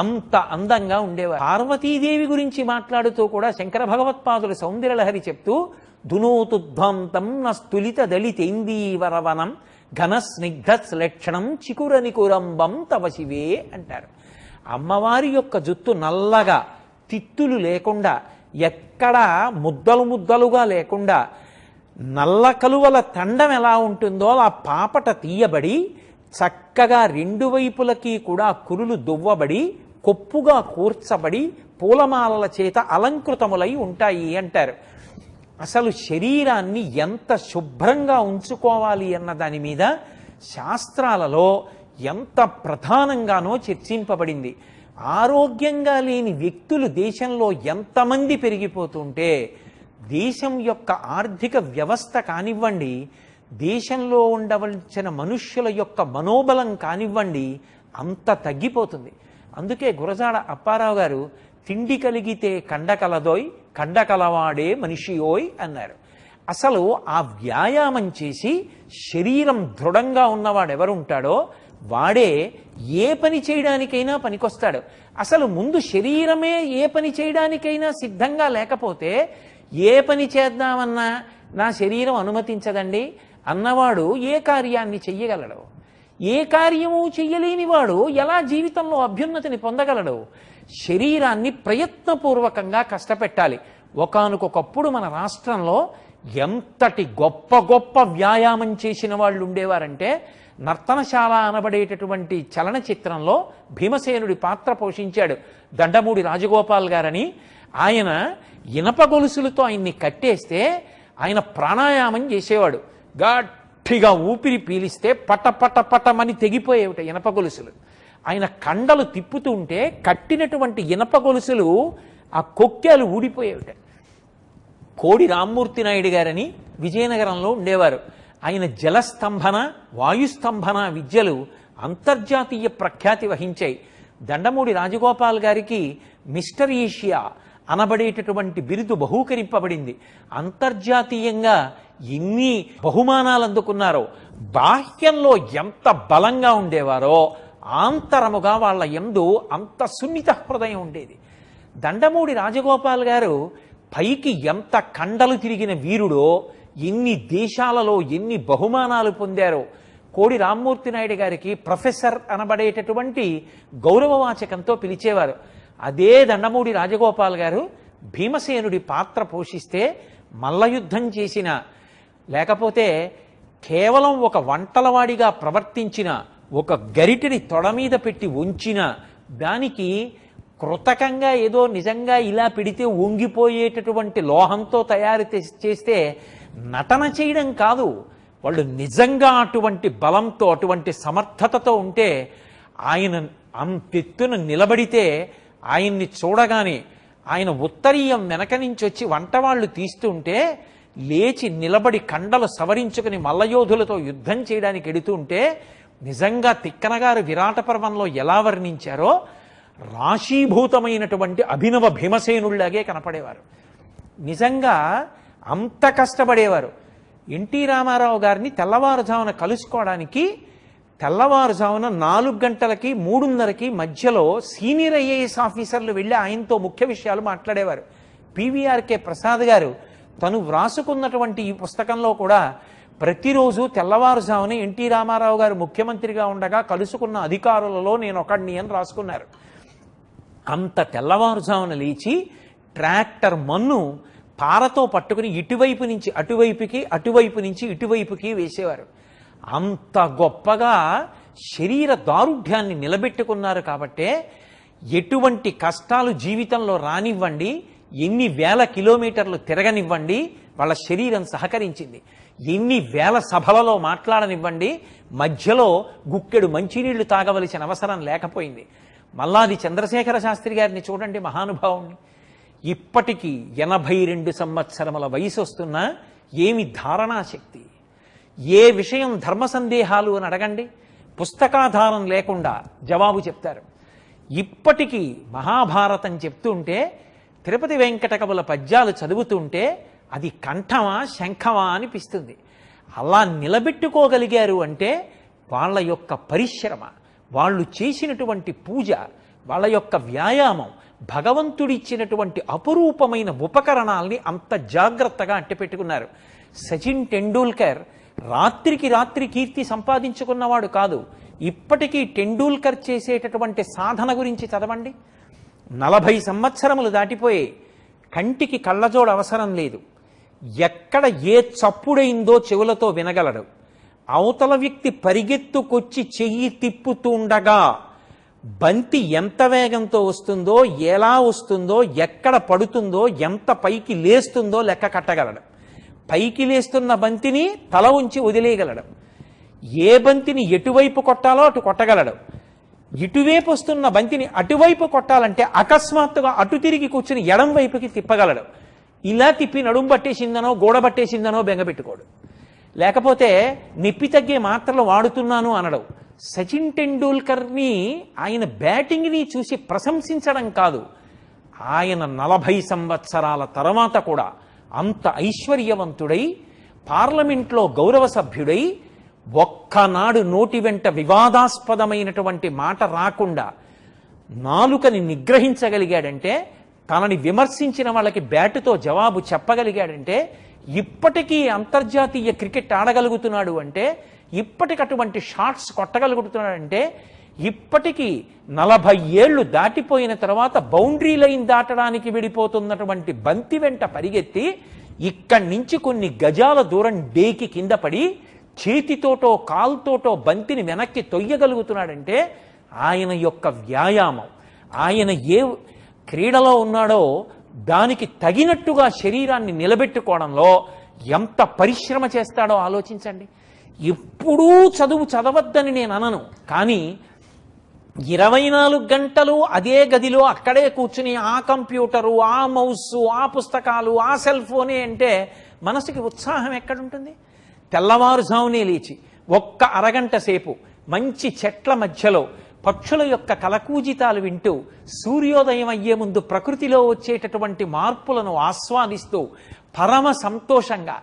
అంత అందంగా ఉండేవారు పార్వతీదేవి గురించి మాట్లాడుతూ కూడా శంకర భగవత్పాదుడు సౌందర్యలహరి చెప్తూ ధునోతుధ్వంతం నస్తులిత దళితేందీవరవనం ఘన స్నిగ్ధ శ్లక్షణం చికురని కురంబం తవశివే అంటారు అమ్మవారి యొక్క జుత్తు నల్లగా తిత్తులు లేకుండా ఎక్కడా ముద్దలు ముద్దలుగా లేకుండా నల్ల కలువల తండం ఎలా ఉంటుందో ఆ పాపట తీయబడి చక్కగా రెండు వైపులకి కూడా కురులు దువ్వబడి కొప్పుగా కూర్చబడి పూలమాలల చేత అలంకృతములై ఉంటాయి అంటారు అసలు శరీరాన్ని ఎంత శుభ్రంగా ఉంచుకోవాలి అన్న దాని మీద శాస్త్రాలలో ఎంత ప్రధానంగానో చర్చింపబడింది ఆరోగ్యంగా లేని వ్యక్తులు దేశంలో ఎంతమంది పెరిగిపోతుంటే దేశం యొక్క ఆర్థిక వ్యవస్థ కానివ్వండి దేశంలో ఉండవలసిన మనుష్యుల యొక్క మనోబలం కానివ్వండి అంత తగ్గిపోతుంది అందుకే గురజాడ అప్పారావు గారు తిండి కలిగితే కండ కలదోయ్ కండ కలవాడే మనిషియోయ్ అన్నారు అసలు ఆ వ్యాయామం చేసి శరీరం దృఢంగా ఉన్నవాడు ఉంటాడో వాడే ఏ పని చేయడానికైనా పనికొస్తాడు అసలు ముందు శరీరమే ఏ పని చేయడానికైనా సిద్ధంగా లేకపోతే ఏ పని చేద్దామన్నా నా శరీరం అనుమతించదండి అన్నవాడు ఏ కార్యాన్ని చెయ్యగలడు ఏ కార్యము చెయ్యలేనివాడు ఎలా జీవితంలో అభ్యున్నతిని పొందగలడు శరీరాన్ని ప్రయత్నపూర్వకంగా కష్టపెట్టాలి ఒకనకొకప్పుడు మన రాష్ట్రంలో ఎంతటి గొప్ప గొప్ప వ్యాయామం చేసిన వాళ్ళు ఉండేవారంటే నర్తనశాల అనబడేటటువంటి చలనచిత్రంలో భీమసేనుడి పాత్ర పోషించాడు దండమూడి రాజగోపాల్ గారని ఆయన ఇనప గొలుసులతో ఆయన్ని కట్టేస్తే ఆయన ప్రాణాయామం చేసేవాడు గట్ గట్టిగా ఊపిరి పీలిస్తే పట పట పటమని తెగిపోయేవిట ఇనప గొలుసులు ఆయన కండలు తిప్పుతూ ఉంటే కట్టినటువంటి ఇనప గొలుసులు ఆ కొక్కాలు ఊడిపోయేవిట కోడి రామ్మూర్తి నాయుడు గారని విజయనగరంలో ఉండేవారు ఆయన జలస్తంభన వాయుస్తంభన విద్యలు అంతర్జాతీయ ప్రఖ్యాతి వహించాయి దండమూడి రాజగోపాల్ గారికి మిస్టర్ ఏషియా అనబడేటటువంటి బిరుదు బహూకరింపబడింది అంతర్జాతీయంగా ఎన్ని బహుమానాలు అందుకున్నారో బాహ్యంలో ఎంత బలంగా ఉండేవారో ఆంతరముగా వాళ్ళ ఎందు అంత సున్నిత హృదయం ఉండేది దండమూడి రాజగోపాల్ గారు పైకి ఎంత కండలు తిరిగిన వీరుడో ఎన్ని దేశాలలో ఎన్ని బహుమానాలు పొందారో కోడి రామ్మూర్తి నాయుడు గారికి ప్రొఫెసర్ అనబడేటటువంటి గౌరవవాచకంతో పిలిచేవారు అదే దండమూడి రాజగోపాల్ గారు భీమసేనుడి పాత్ర పోషిస్తే మల్లయుద్ధం చేసిన లేకపోతే కేవలం ఒక వంటలవాడిగా ప్రవర్తించిన ఒక గరిటిని తొడ మీద పెట్టి ఉంచిన దానికి కృతకంగా ఏదో నిజంగా ఇలా పెడితే వంగిపోయేటటువంటి లోహంతో తయారు చేస్తే నటన చేయడం కాదు వాళ్ళు నిజంగా అటువంటి బలంతో అటువంటి సమర్థతతో ఉంటే ఆయన అంతెత్తున నిలబడితే ఆయన్ని చూడగానే ఆయన ఉత్తరీయం వెనక నుంచి వచ్చి వంటవాళ్ళు తీస్తుంటే లేచి నిలబడి కండలు సవరించుకుని మల్లయోధులతో యుద్ధం చేయడానికి ఎడుతూ ఉంటే నిజంగా తిక్కనగారు విరాట పర్వంలో ఎలా వర్ణించారో రాశీభూతమైనటువంటి అభినవ భీమసేనుళ్లాగే కనపడేవారు నిజంగా అంత కష్టపడేవారు ఎన్టీ రామారావు గారిని తెల్లవారుజామున కలుసుకోవడానికి తెల్లవారుజామున నాలుగు గంటలకి మూడున్నరకి మధ్యలో సీనియర్ ఐఏఎస్ ఆఫీసర్లు వెళ్ళి ఆయనతో ముఖ్య విషయాలు మాట్లాడేవారు పివిఆర్కే ప్రసాద్ గారు తను వ్రాసుకున్నటువంటి ఈ పుస్తకంలో కూడా ప్రతిరోజు తెల్లవారుజామునే ఎన్టీ రామారావు గారు ముఖ్యమంత్రిగా ఉండగా కలుసుకున్న అధికారులలో నేను ఒకడిని అని రాసుకున్నారు అంత తెల్లవారుజామున లేచి ట్రాక్టర్ మన్ను పారతో పట్టుకుని ఇటువైపు నుంచి అటువైపుకి అటువైపు నుంచి ఇటువైపుకి వేసేవారు అంత గొప్పగా శరీర దారుఢ్యాన్ని నిలబెట్టుకున్నారు కాబట్టే ఎటువంటి కష్టాలు జీవితంలో రానివ్వండి ఎన్ని వేల కిలోమీటర్లు తిరగనివ్వండి వాళ్ళ శరీరం సహకరించింది ఎన్ని వేల సభలలో మాట్లాడనివ్వండి మధ్యలో గుక్కెడు మంచినీళ్లు తాగవలసిన అవసరం లేకపోయింది మల్లాది చంద్రశేఖర శాస్త్రి గారిని చూడండి మహానుభావుణ్ణి ఇప్పటికీ ఎనభై రెండు సంవత్సరముల వయసు వస్తున్నా ఏమి ధారణాశక్తి ఏ విషయం ధర్మ సందేహాలు అని అడగండి పుస్తకాధారం లేకుండా జవాబు చెప్తారు ఇప్పటికీ మహాభారతం చెప్తుంటే తిరుపతి వెంకటకముల పద్యాలు చదువుతుంటే అది కంఠమా శంఖమా అనిపిస్తుంది అలా నిలబెట్టుకోగలిగారు అంటే వాళ్ళ యొక్క పరిశ్రమ వాళ్ళు చేసినటువంటి పూజ వాళ్ళ యొక్క వ్యాయామం భగవంతుడిచ్చినటువంటి అపురూపమైన ఉపకరణాల్ని అంత జాగ్రత్తగా అంటిపెట్టుకున్నారు సచిన్ టెండూల్కర్ రాత్రికి రాత్రి కీర్తి సంపాదించుకున్నవాడు కాదు ఇప్పటికీ టెండూల్కర్ చేసేటటువంటి సాధన గురించి చదవండి నలభై సంవత్సరములు దాటిపోయి కంటికి కళ్ళజోడు అవసరం లేదు ఎక్కడ ఏ చప్పుడైందో చెవులతో వినగలడు అవతల వ్యక్తి పరిగెత్తుకొచ్చి చెయ్యి తిప్పుతుండగా బంతి ఎంత వేగంతో వస్తుందో ఎలా వస్తుందో ఎక్కడ పడుతుందో ఎంత పైకి లేస్తుందో లెక్క కట్టగలడు పైకి లేస్తున్న బంతిని తల ఉంచి వదిలేయగలడు ఏ బంతిని ఎటువైపు కొట్టాలో అటు కొట్టగలడు ఇటువైపు వస్తున్న బంతిని అటువైపు కొట్టాలంటే అకస్మాత్తుగా అటు తిరిగి కూర్చుని ఎడం వైపుకి తిప్పగలడు ఇలా తిప్పి నడుము పట్టేసిందనో గోడ పట్టేసిందనో బెంగపెట్టుకోడు లేకపోతే నిప్పి తగ్గే మాత్రలు వాడుతున్నాను అనడం సచిన్ టెండూల్కర్ని ఆయన బ్యాటింగ్ని చూసి ప్రశంసించడం కాదు ఆయన నలభై సంవత్సరాల తర్వాత కూడా అంత ఐశ్వర్యవంతుడై పార్లమెంట్లో గౌరవ సభ్యుడై ఒక్కనాడు నోటి వెంట వివాదాస్పదమైనటువంటి మాట రాకుండా నాలుకని నిగ్రహించగలిగాడంటే తనని విమర్శించిన వాళ్ళకి బ్యాటుతో జవాబు చెప్పగలిగాడంటే ఇప్పటికీ అంతర్జాతీయ క్రికెట్ ఆడగలుగుతున్నాడు అంటే ఇప్పటికటువంటి అటువంటి షాట్స్ కొట్టగలుగుతున్నాడంటే ఇప్పటికీ నలభై ఏళ్ళు దాటిపోయిన తర్వాత బౌండరీ లైన్ దాటడానికి విడిపోతున్నటువంటి బంతి వెంట పరిగెత్తి ఇక్కడి నుంచి కొన్ని గజాల దూరం డేకి కింద పడి చేతితోటో కాల్తోటో బంతిని వెనక్కి తొయ్యగలుగుతున్నాడంటే ఆయన యొక్క వ్యాయామం ఆయన ఏ క్రీడలో ఉన్నాడో దానికి తగినట్టుగా శరీరాన్ని నిలబెట్టుకోవడంలో ఎంత పరిశ్రమ చేస్తాడో ఆలోచించండి ఎప్పుడూ చదువు చదవద్దని నేను అనను కానీ ఇరవై నాలుగు గంటలు అదే గదిలో అక్కడే కూర్చుని ఆ కంప్యూటరు ఆ మౌస్ ఆ పుస్తకాలు ఆ సెల్ ఫోనే అంటే మనసుకి ఉత్సాహం ఎక్కడుంటుంది ఉంటుంది తెల్లవారుజామునే లేచి ఒక్క అరగంట సేపు మంచి చెట్ల మధ్యలో పక్షుల యొక్క కలకూజితాలు వింటూ సూర్యోదయం అయ్యే ముందు ప్రకృతిలో వచ్చేటటువంటి మార్పులను ఆస్వాదిస్తూ పరమ సంతోషంగా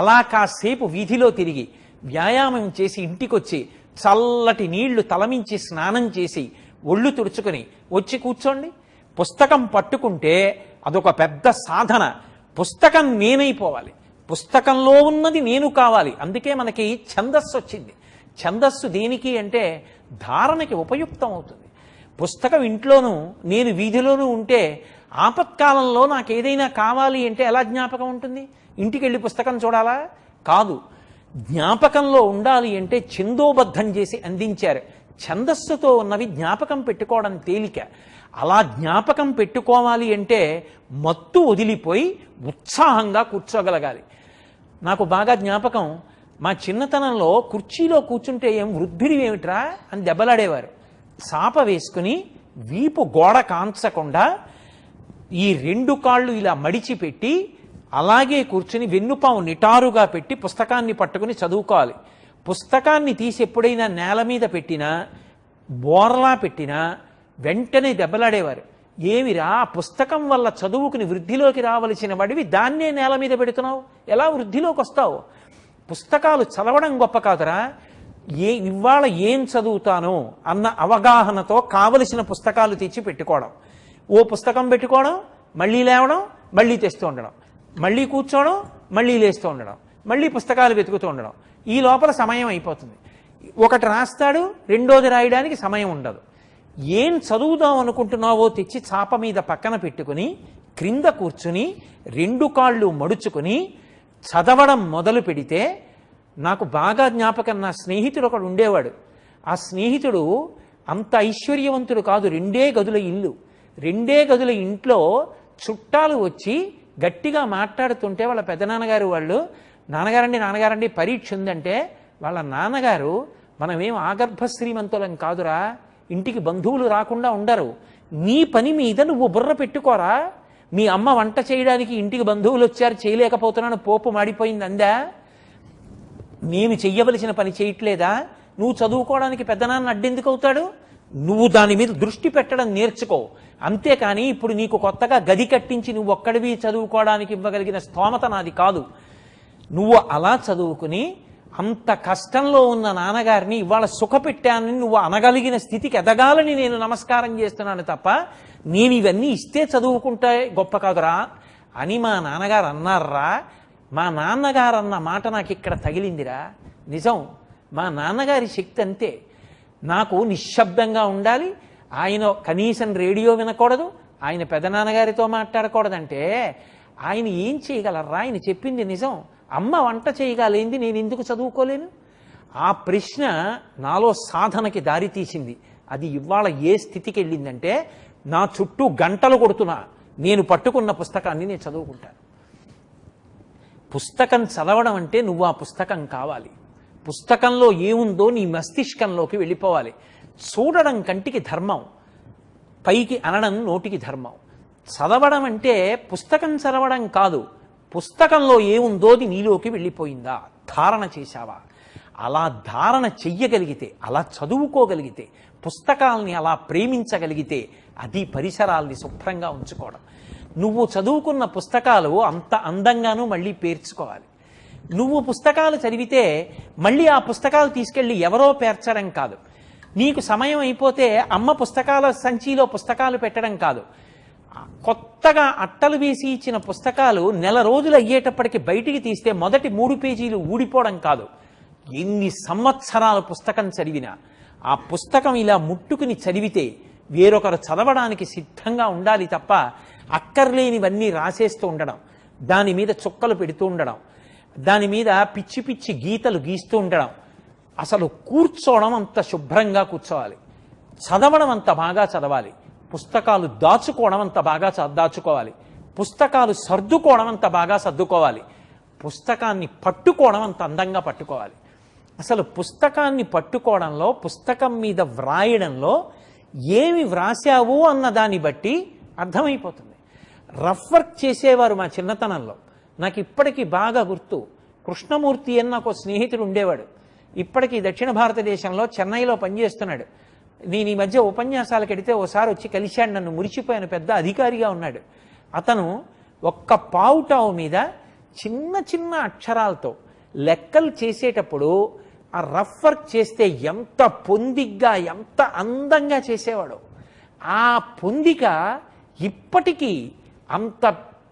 అలా కాసేపు వీధిలో తిరిగి వ్యాయామం చేసి ఇంటికొచ్చి చల్లటి నీళ్లు తలమించి స్నానం చేసి ఒళ్ళు తుడుచుకుని వచ్చి కూర్చోండి పుస్తకం పట్టుకుంటే అదొక పెద్ద సాధన పుస్తకం నేనైపోవాలి పుస్తకంలో ఉన్నది నేను కావాలి అందుకే మనకి ఛందస్సు వచ్చింది ఛందస్సు దేనికి అంటే ధారణకి ఉపయుక్తం అవుతుంది పుస్తకం ఇంట్లోనూ నేను వీధిలోనూ ఉంటే ఆపత్కాలంలో నాకు ఏదైనా కావాలి అంటే ఎలా జ్ఞాపకం ఉంటుంది ఇంటికి వెళ్ళి పుస్తకం చూడాలా కాదు జ్ఞాపకంలో ఉండాలి అంటే ఛందోబద్ధం చేసి అందించారు ఛందస్సుతో ఉన్నవి జ్ఞాపకం పెట్టుకోవడం తేలిక అలా జ్ఞాపకం పెట్టుకోవాలి అంటే మత్తు వదిలిపోయి ఉత్సాహంగా కూర్చోగలగాలి నాకు బాగా జ్ఞాపకం మా చిన్నతనంలో కుర్చీలో కూర్చుంటే ఏం వృద్ధిడి ఏమిట్రా అని దెబ్బలాడేవారు సాప వేసుకుని వీపు గోడ కాంచకుండా ఈ రెండు కాళ్ళు ఇలా మడిచిపెట్టి అలాగే కూర్చుని వెన్నుపావు నిటారుగా పెట్టి పుస్తకాన్ని పట్టుకుని చదువుకోవాలి పుస్తకాన్ని తీసి ఎప్పుడైనా నేల మీద పెట్టినా బోర్లా పెట్టినా వెంటనే దెబ్బలాడేవారు ఏమిరా పుస్తకం వల్ల చదువుకుని వృద్ధిలోకి రావలసిన వాడివి దాన్నే నేల మీద పెడుతున్నావు ఎలా వృద్ధిలోకి వస్తావు పుస్తకాలు చదవడం గొప్ప కాదురా ఏ ఇవాళ ఏం చదువుతాను అన్న అవగాహనతో కావలసిన పుస్తకాలు తెచ్చి పెట్టుకోవడం ఓ పుస్తకం పెట్టుకోవడం మళ్ళీ లేవడం మళ్ళీ తెస్తూ ఉండడం మళ్ళీ కూర్చోవడం మళ్ళీ లేస్తూ ఉండడం మళ్ళీ పుస్తకాలు వెతుకుతూ ఉండడం ఈ లోపల సమయం అయిపోతుంది ఒకటి రాస్తాడు రెండోది రాయడానికి సమయం ఉండదు ఏం చదువుదాం అనుకుంటున్నావో తెచ్చి చాప మీద పక్కన పెట్టుకుని క్రింద కూర్చుని రెండు కాళ్ళు మడుచుకుని చదవడం మొదలు పెడితే నాకు బాగా జ్ఞాపకం నా స్నేహితుడు ఒకడు ఉండేవాడు ఆ స్నేహితుడు అంత ఐశ్వర్యవంతుడు కాదు రెండే గదుల ఇల్లు రెండే గదుల ఇంట్లో చుట్టాలు వచ్చి గట్టిగా మాట్లాడుతుంటే వాళ్ళ పెదనాన్నగారు వాళ్ళు నాన్నగారండి నాన్నగారండి పరీక్ష ఉందంటే వాళ్ళ నాన్నగారు మనమేం ఆగర్భ శ్రీమంతులం కాదురా ఇంటికి బంధువులు రాకుండా ఉండరు నీ పని మీద నువ్వు బుర్ర పెట్టుకోరా మీ అమ్మ వంట చేయడానికి ఇంటికి బంధువులు వచ్చారు చేయలేకపోతున్నాను పోపు మాడిపోయింది అందా నేను చెయ్యవలసిన పని చేయట్లేదా నువ్వు చదువుకోవడానికి పెద్దనాన్న అడ్డెందుకు అవుతాడు నువ్వు దాని మీద దృష్టి పెట్టడం నేర్చుకో అంతేకాని ఇప్పుడు నీకు కొత్తగా గది కట్టించి నువ్వు ఒక్కడివి చదువుకోవడానికి ఇవ్వగలిగిన స్తోమత నాది కాదు నువ్వు అలా చదువుకుని అంత కష్టంలో ఉన్న నాన్నగారిని ఇవాళ సుఖపెట్టానని నువ్వు అనగలిగిన స్థితికి ఎదగాలని నేను నమస్కారం చేస్తున్నాను తప్ప నేను ఇవన్నీ ఇస్తే చదువుకుంటే గొప్ప కాదురా అని మా నాన్నగారు అన్నారా మా నాన్నగారు అన్న మాట నాకు ఇక్కడ తగిలిందిరా నిజం మా నాన్నగారి శక్తి అంతే నాకు నిశ్శబ్దంగా ఉండాలి ఆయన కనీసం రేడియో వినకూడదు ఆయన పెద్ద నాన్నగారితో మాట్లాడకూడదంటే ఆయన ఏం చేయగలరా ఆయన చెప్పింది నిజం అమ్మ వంట చేయగలిగింది నేను ఎందుకు చదువుకోలేను ఆ ప్రశ్న నాలో సాధనకి దారి తీసింది అది ఇవాళ ఏ స్థితికి వెళ్ళిందంటే నా చుట్టూ గంటలు కొడుతున్నా నేను పట్టుకున్న పుస్తకాన్ని నేను చదువుకుంటాను పుస్తకం చదవడం అంటే నువ్వు ఆ పుస్తకం కావాలి పుస్తకంలో ఏముందో నీ మస్తిష్కంలోకి వెళ్ళిపోవాలి చూడడం కంటికి ధర్మం పైకి అనడం నోటికి ధర్మం చదవడం అంటే పుస్తకం చదవడం కాదు పుస్తకంలో ఏముందో అది నీలోకి వెళ్ళిపోయిందా ధారణ చేశావా అలా ధారణ చెయ్యగలిగితే అలా చదువుకోగలిగితే పుస్తకాలని అలా ప్రేమించగలిగితే అది పరిసరాల్ని శుభ్రంగా ఉంచుకోవడం నువ్వు చదువుకున్న పుస్తకాలు అంత అందంగానూ మళ్ళీ పేర్చుకోవాలి నువ్వు పుస్తకాలు చదివితే మళ్ళీ ఆ పుస్తకాలు తీసుకెళ్ళి ఎవరో పేర్చడం కాదు నీకు సమయం అయిపోతే అమ్మ పుస్తకాల సంచిలో పుస్తకాలు పెట్టడం కాదు కొత్తగా అట్టలు వేసి ఇచ్చిన పుస్తకాలు నెల రోజులు అయ్యేటప్పటికి బయటికి తీస్తే మొదటి మూడు పేజీలు ఊడిపోవడం కాదు ఎన్ని సంవత్సరాల పుస్తకం చదివినా ఆ పుస్తకం ఇలా ముట్టుకుని చదివితే వేరొకరు చదవడానికి సిద్ధంగా ఉండాలి తప్ప అక్కర్లేనివన్నీ రాసేస్తూ ఉండడం దాని మీద చుక్కలు పెడుతూ ఉండడం దాని మీద పిచ్చి పిచ్చి గీతలు గీస్తూ ఉండడం అసలు కూర్చోవడం అంత శుభ్రంగా కూర్చోవాలి చదవడం అంత బాగా చదవాలి పుస్తకాలు దాచుకోవడం అంత బాగా దాచుకోవాలి పుస్తకాలు సర్దుకోవడం అంత బాగా సర్దుకోవాలి పుస్తకాన్ని పట్టుకోవడం అంత అందంగా పట్టుకోవాలి అసలు పుస్తకాన్ని పట్టుకోవడంలో పుస్తకం మీద వ్రాయడంలో ఏమి వ్రాసావు అన్న దాన్ని బట్టి అర్థమైపోతుంది రఫ్ వర్క్ చేసేవారు మా చిన్నతనంలో నాకు ఇప్పటికీ బాగా గుర్తు కృష్ణమూర్తి అని నాకు స్నేహితుడు ఉండేవాడు ఇప్పటికీ దక్షిణ భారతదేశంలో చెన్నైలో పనిచేస్తున్నాడు నేను ఈ మధ్య ఉపన్యాసాలకు ఎడితే ఓసారి వచ్చి కలిశాడు నన్ను మురిచిపోయిన పెద్ద అధికారిగా ఉన్నాడు అతను ఒక్క పావుటావు మీద చిన్న చిన్న అక్షరాలతో లెక్కలు చేసేటప్పుడు ఆ రఫ్ వర్క్ చేస్తే ఎంత పొందిగ్గా ఎంత అందంగా చేసేవాడు ఆ పొందిక ఇప్పటికీ అంత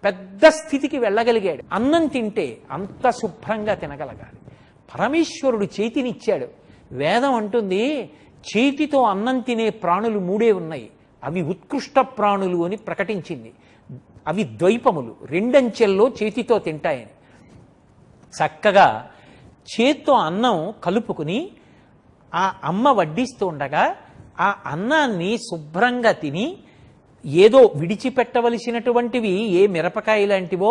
పెద్ద స్థితికి వెళ్ళగలిగాడు అన్నం తింటే అంత శుభ్రంగా తినగలగాలి పరమేశ్వరుడు చేతినిచ్చాడు వేదం అంటుంది చేతితో అన్నం తినే ప్రాణులు మూడే ఉన్నాయి అవి ఉత్కృష్ట ప్రాణులు అని ప్రకటించింది అవి ద్వైపములు రెండంచెల్లో చేతితో తింటాయని చక్కగా చేత్తో అన్నం కలుపుకుని ఆ అమ్మ వడ్డిస్తూ ఉండగా ఆ అన్నాన్ని శుభ్రంగా తిని ఏదో విడిచిపెట్టవలసినటువంటివి ఏ మిరపకాయ లాంటివో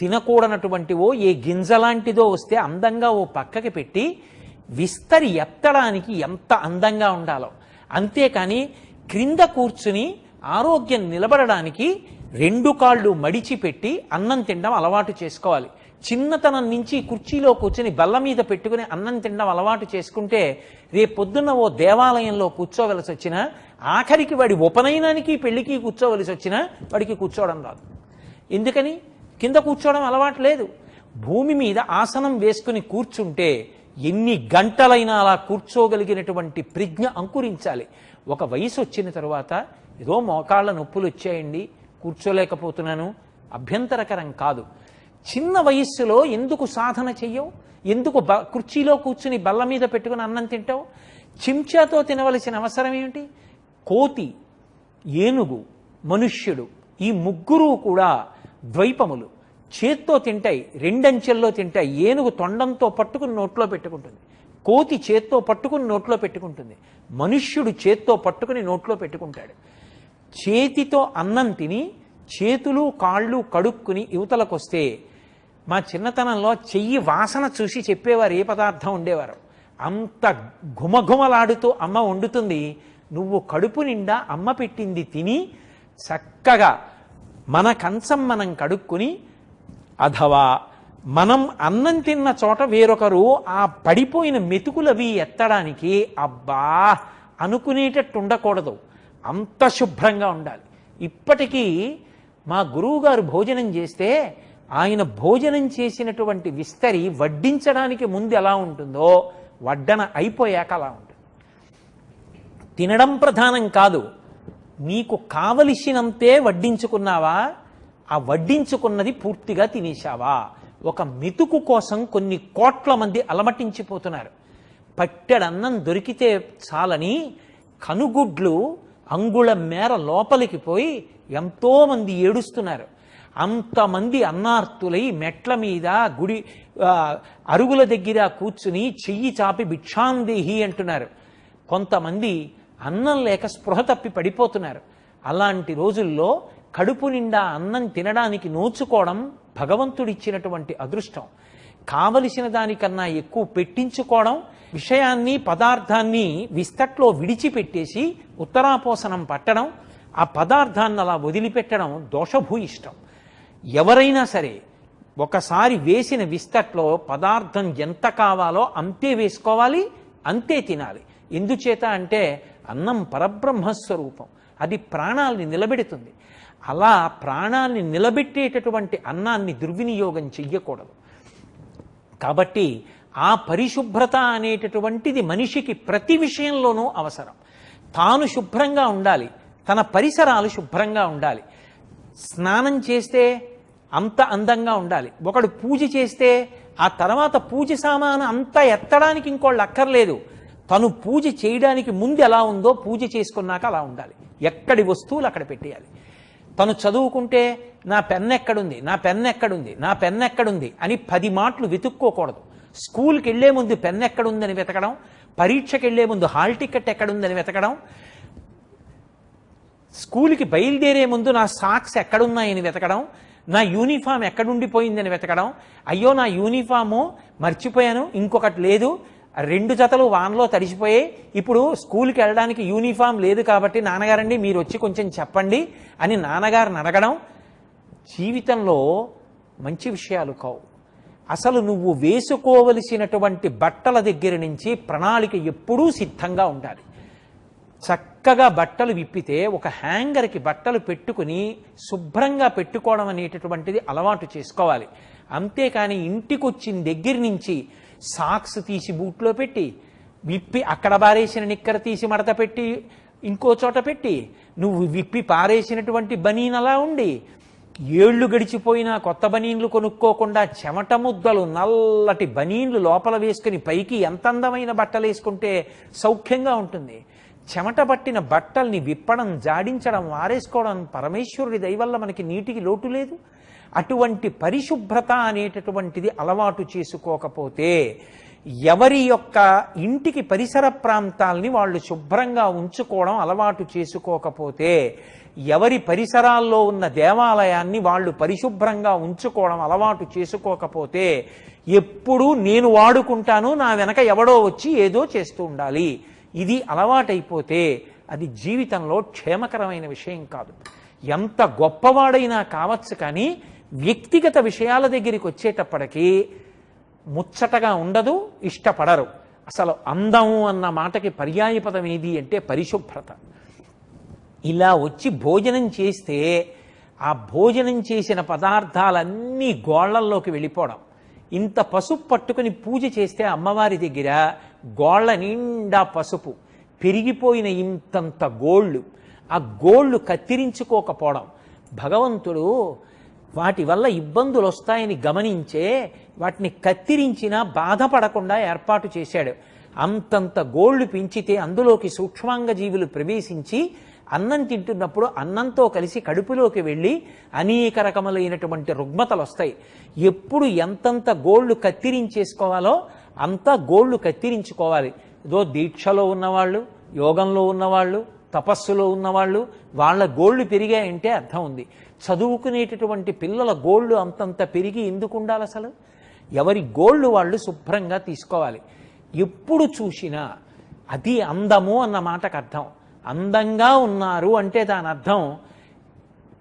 తినకూడనటువంటివో ఏ గింజ లాంటిదో వస్తే అందంగా ఓ పక్కకి పెట్టి విస్తరి ఎత్తడానికి ఎంత అందంగా ఉండాలో అంతేకాని క్రింద కూర్చుని ఆరోగ్యం నిలబడడానికి రెండు కాళ్ళు మడిచిపెట్టి అన్నం తినడం అలవాటు చేసుకోవాలి చిన్నతనం నుంచి కుర్చీలో కూర్చుని బల్ల మీద పెట్టుకుని అన్నం తినడం అలవాటు చేసుకుంటే రేపు పొద్దున్న ఓ దేవాలయంలో కూర్చోవలసి వచ్చినా ఆఖరికి వాడి ఉపనయనానికి పెళ్లికి కూర్చోవలసి వచ్చినా వాడికి కూర్చోవడం రాదు ఎందుకని కింద కూర్చోవడం అలవాటు లేదు భూమి మీద ఆసనం వేసుకుని కూర్చుంటే ఎన్ని గంటలైనా అలా కూర్చోగలిగినటువంటి ప్రజ్ఞ అంకురించాలి ఒక వయసు వచ్చిన తర్వాత ఏదో మోకాళ్ళ నొప్పులు వచ్చాయండి కూర్చోలేకపోతున్నాను అభ్యంతరకరం కాదు చిన్న వయస్సులో ఎందుకు సాధన చెయ్యవు ఎందుకు బ కుర్చీలో కూర్చుని బల్ల మీద పెట్టుకుని అన్నం తింటావు చెంచాతో తినవలసిన అవసరం ఏమిటి కోతి ఏనుగు మనుష్యుడు ఈ ముగ్గురు కూడా ద్వైపములు చేత్తో తింటాయి రెండంచెల్లో తింటాయి ఏనుగు తొండంతో పట్టుకుని నోట్లో పెట్టుకుంటుంది కోతి చేత్తో పట్టుకుని నోట్లో పెట్టుకుంటుంది మనుష్యుడు చేత్తో పట్టుకుని నోట్లో పెట్టుకుంటాడు చేతితో అన్నం తిని చేతులు కాళ్ళు కడుక్కుని వస్తే మా చిన్నతనంలో చెయ్యి వాసన చూసి చెప్పేవారు ఏ పదార్థం ఉండేవారు అంత ఘుమఘుమలాడుతూ అమ్మ వండుతుంది నువ్వు కడుపు నిండా అమ్మ పెట్టింది తిని చక్కగా మన కంచం మనం కడుక్కుని అథవా మనం అన్నం తిన్న చోట వేరొకరు ఆ పడిపోయిన మెతుకులవి ఎత్తడానికి అబ్బా అనుకునేటట్టు ఉండకూడదు అంత శుభ్రంగా ఉండాలి ఇప్పటికీ మా గురువుగారు భోజనం చేస్తే ఆయన భోజనం చేసినటువంటి విస్తరి వడ్డించడానికి ముందు ఎలా ఉంటుందో వడ్డన అయిపోయాక అలా ఉంటుంది తినడం ప్రధానం కాదు నీకు కావలసినంతే వడ్డించుకున్నావా ఆ వడ్డించుకున్నది పూర్తిగా తినేశావా ఒక మెతుకు కోసం కొన్ని కోట్ల మంది అలమటించిపోతున్నారు పట్టెడన్నం దొరికితే చాలని కనుగుడ్లు అంగుళ మేర లోపలికి పోయి ఎంతోమంది ఏడుస్తున్నారు అంతమంది అన్నార్తులై మెట్ల మీద గుడి అరుగుల దగ్గర కూర్చుని చెయ్యి చాపి భిక్షాందేహి అంటున్నారు కొంతమంది అన్నం లేక స్పృహ తప్పి పడిపోతున్నారు అలాంటి రోజుల్లో కడుపు నిండా అన్నం తినడానికి నోచుకోవడం భగవంతుడిచ్చినటువంటి అదృష్టం కావలసిన దానికన్నా ఎక్కువ పెట్టించుకోవడం విషయాన్ని పదార్థాన్ని విస్తట్లో విడిచిపెట్టేసి ఉత్తరాపోసనం పట్టడం ఆ పదార్థాన్ని అలా వదిలిపెట్టడం దోషభూయిష్టం ఎవరైనా సరే ఒకసారి వేసిన విస్తట్లో పదార్థం ఎంత కావాలో అంతే వేసుకోవాలి అంతే తినాలి ఎందుచేత అంటే అన్నం పరబ్రహ్మస్వరూపం అది ప్రాణాల్ని నిలబెడుతుంది అలా ప్రాణాన్ని నిలబెట్టేటటువంటి అన్నాన్ని దుర్వినియోగం చెయ్యకూడదు కాబట్టి ఆ పరిశుభ్రత అనేటటువంటిది మనిషికి ప్రతి విషయంలోనూ అవసరం తాను శుభ్రంగా ఉండాలి తన పరిసరాలు శుభ్రంగా ఉండాలి స్నానం చేస్తే అంత అందంగా ఉండాలి ఒకడు పూజ చేస్తే ఆ తర్వాత పూజ సామాను అంతా ఎత్తడానికి ఇంకోళ్ళు అక్కర్లేదు తను పూజ చేయడానికి ముందు ఎలా ఉందో పూజ చేసుకున్నాక అలా ఉండాలి ఎక్కడి వస్తువులు అక్కడ పెట్టేయాలి తను చదువుకుంటే నా పెన్ ఎక్కడుంది నా పెన్ ఎక్కడుంది నా పెన్ ఎక్కడుంది అని పది మాటలు వెతుక్కోకూడదు స్కూల్కి వెళ్లే ముందు పెన్ ఎక్కడుందని వెతకడం పరీక్షకి వెళ్లే ముందు హాల్ టికెట్ ఎక్కడుందని వెతకడం స్కూల్కి బయలుదేరే ముందు నా సాక్స్ ఎక్కడున్నాయని వెతకడం నా యూనిఫామ్ ఎక్కడుండిపోయిందని వెతకడం అయ్యో నా యూనిఫాము మర్చిపోయాను ఇంకొకటి లేదు రెండు జతలు వానలో తడిసిపోయి ఇప్పుడు స్కూల్కి వెళ్ళడానికి యూనిఫామ్ లేదు కాబట్టి నాన్నగారండి మీరు వచ్చి కొంచెం చెప్పండి అని నాన్నగారిని అడగడం జీవితంలో మంచి విషయాలు కావు అసలు నువ్వు వేసుకోవలసినటువంటి బట్టల దగ్గర నుంచి ప్రణాళిక ఎప్పుడూ సిద్ధంగా ఉండాలి చక్కగా బట్టలు విప్పితే ఒక హ్యాంగర్కి బట్టలు పెట్టుకుని శుభ్రంగా పెట్టుకోవడం అనేటటువంటిది అలవాటు చేసుకోవాలి అంతేకాని ఇంటికొచ్చిన దగ్గర నుంచి సాక్స్ తీసి బూట్లో పెట్టి విప్పి అక్కడ బారేసిన నిక్కర తీసి మడత పెట్టి ఇంకో చోట పెట్టి నువ్వు విప్పి పారేసినటువంటి బనీన్ అలా ఉండి ఏళ్ళు గడిచిపోయినా కొత్త బనీన్లు కొనుక్కోకుండా చెమట ముద్దలు నల్లటి బనీన్లు లోపల వేసుకుని పైకి ఎంత అందమైన బట్టలు వేసుకుంటే సౌఖ్యంగా ఉంటుంది చెమట పట్టిన బట్టల్ని విప్పడం జాడించడం వారేసుకోవడం పరమేశ్వరుడి దయవల్ల మనకి నీటికి లోటు లేదు అటువంటి పరిశుభ్రత అనేటటువంటిది అలవాటు చేసుకోకపోతే ఎవరి యొక్క ఇంటికి పరిసర ప్రాంతాల్ని వాళ్ళు శుభ్రంగా ఉంచుకోవడం అలవాటు చేసుకోకపోతే ఎవరి పరిసరాల్లో ఉన్న దేవాలయాన్ని వాళ్ళు పరిశుభ్రంగా ఉంచుకోవడం అలవాటు చేసుకోకపోతే ఎప్పుడూ నేను వాడుకుంటాను నా వెనక ఎవడో వచ్చి ఏదో చేస్తూ ఉండాలి ఇది అలవాటైపోతే అది జీవితంలో క్షేమకరమైన విషయం కాదు ఎంత గొప్పవాడైనా కావచ్చు కానీ వ్యక్తిగత విషయాల దగ్గరికి వచ్చేటప్పటికీ ముచ్చటగా ఉండదు ఇష్టపడరు అసలు అందం అన్న మాటకి పర్యాయపదం ఏది అంటే పరిశుభ్రత ఇలా వచ్చి భోజనం చేస్తే ఆ భోజనం చేసిన పదార్థాలన్నీ గోళ్లల్లోకి వెళ్ళిపోవడం ఇంత పసుపు పట్టుకుని పూజ చేస్తే అమ్మవారి దగ్గర గోళ్ల నిండా పసుపు పెరిగిపోయిన ఇంతంత గోళ్ళు ఆ గోళ్ళు కత్తిరించుకోకపోవడం భగవంతుడు వాటి వల్ల ఇబ్బందులు వస్తాయని గమనించే వాటిని కత్తిరించినా బాధపడకుండా ఏర్పాటు చేశాడు అంతంత గోళ్లు పెంచితే అందులోకి సూక్ష్మాంగ జీవులు ప్రవేశించి అన్నం తింటున్నప్పుడు అన్నంతో కలిసి కడుపులోకి వెళ్ళి అనేక రకములైనటువంటి రుగ్మతలు వస్తాయి ఎప్పుడు ఎంతంత గోళ్లు కత్తిరించేసుకోవాలో అంత గోళ్లు కత్తిరించుకోవాలి ఏదో దీక్షలో ఉన్నవాళ్ళు యోగంలో ఉన్నవాళ్ళు తపస్సులో ఉన్నవాళ్ళు వాళ్ళ గోళ్లు పెరిగాయంటే అర్థం ఉంది చదువుకునేటటువంటి పిల్లల గోళ్ళు అంతంత పెరిగి ఎందుకు ఉండాలి అసలు ఎవరి గోళ్లు వాళ్ళు శుభ్రంగా తీసుకోవాలి ఎప్పుడు చూసినా అది అందము అన్న మాటకు అర్థం అందంగా ఉన్నారు అంటే దాని అర్థం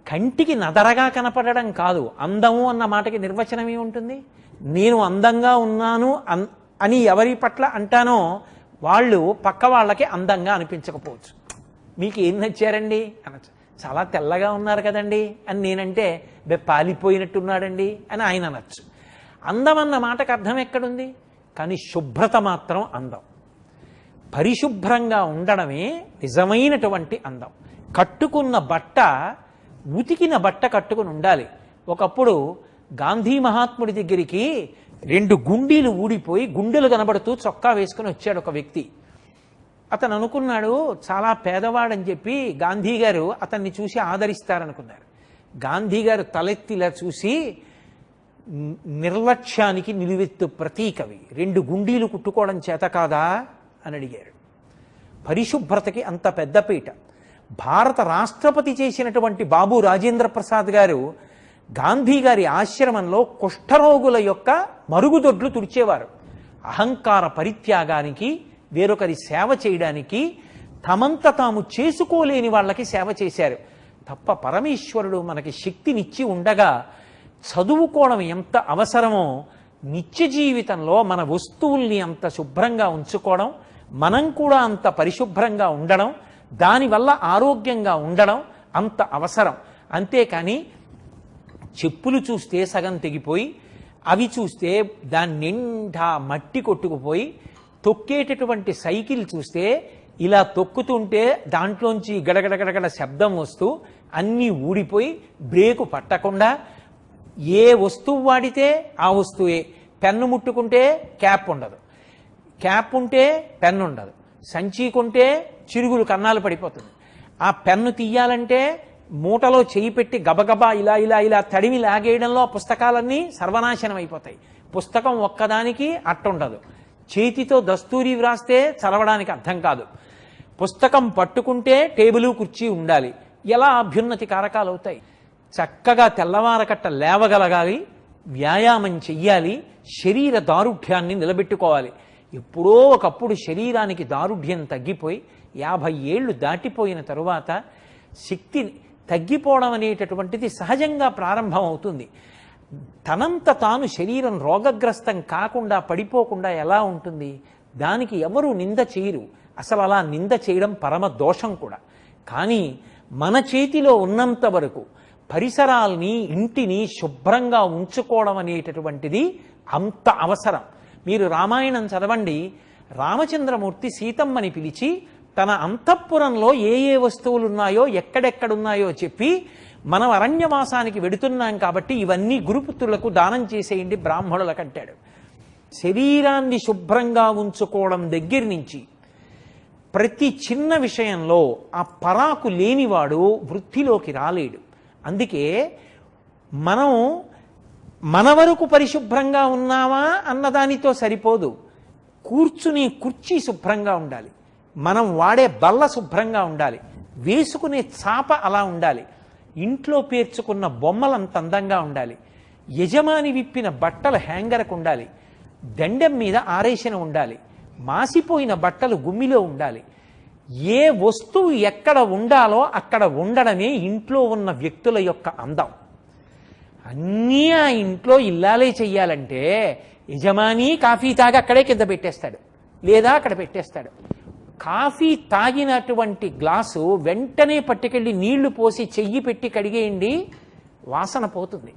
కంటికి నదరగా కనపడడం కాదు అందము అన్న మాటకి నిర్వచనం ఏముంటుంది నేను అందంగా ఉన్నాను అని ఎవరి పట్ల అంటానో వాళ్ళు పక్క వాళ్ళకి అందంగా అనిపించకపోవచ్చు మీకు ఏం నచ్చారండి అనొచ్చు చాలా తెల్లగా ఉన్నారు కదండి అని నేనంటే బె పాలిపోయినట్టున్నాడండి అని ఆయన అనొచ్చు అందం అన్న మాటకు అర్థం ఎక్కడుంది కానీ శుభ్రత మాత్రం అందం పరిశుభ్రంగా ఉండడమే నిజమైనటువంటి అందం కట్టుకున్న బట్ట ఉతికిన బట్ట కట్టుకుని ఉండాలి ఒకప్పుడు గాంధీ మహాత్ముడి దగ్గరికి రెండు గుండీలు ఊడిపోయి గుండెలు కనబడుతూ చొక్కా వేసుకుని వచ్చాడు ఒక వ్యక్తి అతను అనుకున్నాడు చాలా పేదవాడని చెప్పి గాంధీ గారు అతన్ని చూసి ఆదరిస్తారనుకున్నారు గాంధీ గారు తలెత్తిలా చూసి నిర్లక్ష్యానికి నిలువెత్తు ప్రతీకవి రెండు గుండీలు కుట్టుకోవడం చేత కాదా అని అడిగారు పరిశుభ్రతకి అంత పెద్ద పీట భారత రాష్ట్రపతి చేసినటువంటి బాబు రాజేంద్ర ప్రసాద్ గారు గాంధీ గారి ఆశ్రమంలో కుష్ఠరోగుల యొక్క మరుగుదొడ్లు తుడిచేవారు అహంకార పరిత్యాగానికి వేరొకరి సేవ చేయడానికి తమంత తాము చేసుకోలేని వాళ్ళకి సేవ చేశారు తప్ప పరమేశ్వరుడు మనకి శక్తినిచ్చి ఉండగా చదువుకోవడం ఎంత అవసరమో నిత్య జీవితంలో మన వస్తువుల్ని అంత శుభ్రంగా ఉంచుకోవడం మనం కూడా అంత పరిశుభ్రంగా ఉండడం దానివల్ల ఆరోగ్యంగా ఉండడం అంత అవసరం అంతేకాని చెప్పులు చూస్తే సగం తెగిపోయి అవి చూస్తే దాని నిండా మట్టి కొట్టుకుపోయి తొక్కేటటువంటి సైకిల్ చూస్తే ఇలా తొక్కుతుంటే దాంట్లోంచి గడగడగడగడ శబ్దం వస్తూ అన్నీ ఊడిపోయి బ్రేకు పట్టకుండా ఏ వస్తువు వాడితే ఆ వస్తువే పెన్ను ముట్టుకుంటే క్యాప్ ఉండదు క్యాప్ ఉంటే పెన్ను ఉండదు సంచి కొంటే చిరుగులు కన్నాలు పడిపోతుంది ఆ పెన్ను తీయాలంటే మూటలో చేయి పెట్టి గబగబా ఇలా ఇలా ఇలా తడిమి లాగేయడంలో పుస్తకాలన్నీ సర్వనాశనం అయిపోతాయి పుస్తకం ఒక్కదానికి అట్టుండదు చేతితో దస్తూరి వ్రాస్తే చదవడానికి అర్థం కాదు పుస్తకం పట్టుకుంటే టేబుల్ కుర్చీ ఉండాలి ఎలా అభ్యున్నతి కారకాలు అవుతాయి చక్కగా తెల్లవారకట్ట లేవగలగాలి వ్యాయామం చెయ్యాలి శరీర దారుఢ్యాన్ని నిలబెట్టుకోవాలి ఎప్పుడో ఒకప్పుడు శరీరానికి దారుఢ్యం తగ్గిపోయి యాభై ఏళ్ళు దాటిపోయిన తరువాత శక్తి తగ్గిపోవడం అనేటటువంటిది సహజంగా ప్రారంభం అవుతుంది తనంత తాను శరీరం రోగగ్రస్తం కాకుండా పడిపోకుండా ఎలా ఉంటుంది దానికి ఎవరు నింద చేయరు అసలు అలా నింద చేయడం పరమ దోషం కూడా కానీ మన చేతిలో ఉన్నంత వరకు పరిసరాల్ని ఇంటిని శుభ్రంగా ఉంచుకోవడం అనేటటువంటిది అంత అవసరం మీరు రామాయణం చదవండి రామచంద్రమూర్తి సీతమ్మని పిలిచి తన అంతఃపురంలో ఏ ఏ వస్తువులు ఉన్నాయో ఎక్కడెక్కడున్నాయో చెప్పి మనం అరణ్యవాసానికి వెడుతున్నాం కాబట్టి ఇవన్నీ గురుపుత్రులకు దానం చేసేయండి అంటాడు శరీరాన్ని శుభ్రంగా ఉంచుకోవడం దగ్గర నుంచి ప్రతి చిన్న విషయంలో ఆ పరాకు లేనివాడు వృత్తిలోకి రాలేడు అందుకే మనం మన వరకు పరిశుభ్రంగా ఉన్నామా అన్నదానితో సరిపోదు కూర్చుని కుర్చీ శుభ్రంగా ఉండాలి మనం వాడే బల్ల శుభ్రంగా ఉండాలి వేసుకునే చాప అలా ఉండాలి ఇంట్లో పేర్చుకున్న బొమ్మలంత అందంగా ఉండాలి యజమాని విప్పిన బట్టలు హ్యాంగర్కు ఉండాలి దండెం మీద ఆరేసిన ఉండాలి మాసిపోయిన బట్టలు గుమ్మిలో ఉండాలి ఏ వస్తువు ఎక్కడ ఉండాలో అక్కడ ఉండడమే ఇంట్లో ఉన్న వ్యక్తుల యొక్క అందం అన్నీ ఆ ఇంట్లో ఇల్లాలే చెయ్యాలంటే యజమాని కాఫీ తాగి అక్కడే కింద పెట్టేస్తాడు లేదా అక్కడ పెట్టేస్తాడు కాఫీ తాగినటువంటి గ్లాసు వెంటనే పట్టుకెళ్ళి నీళ్లు పోసి చెయ్యి పెట్టి కడిగేయండి వాసన పోతుంది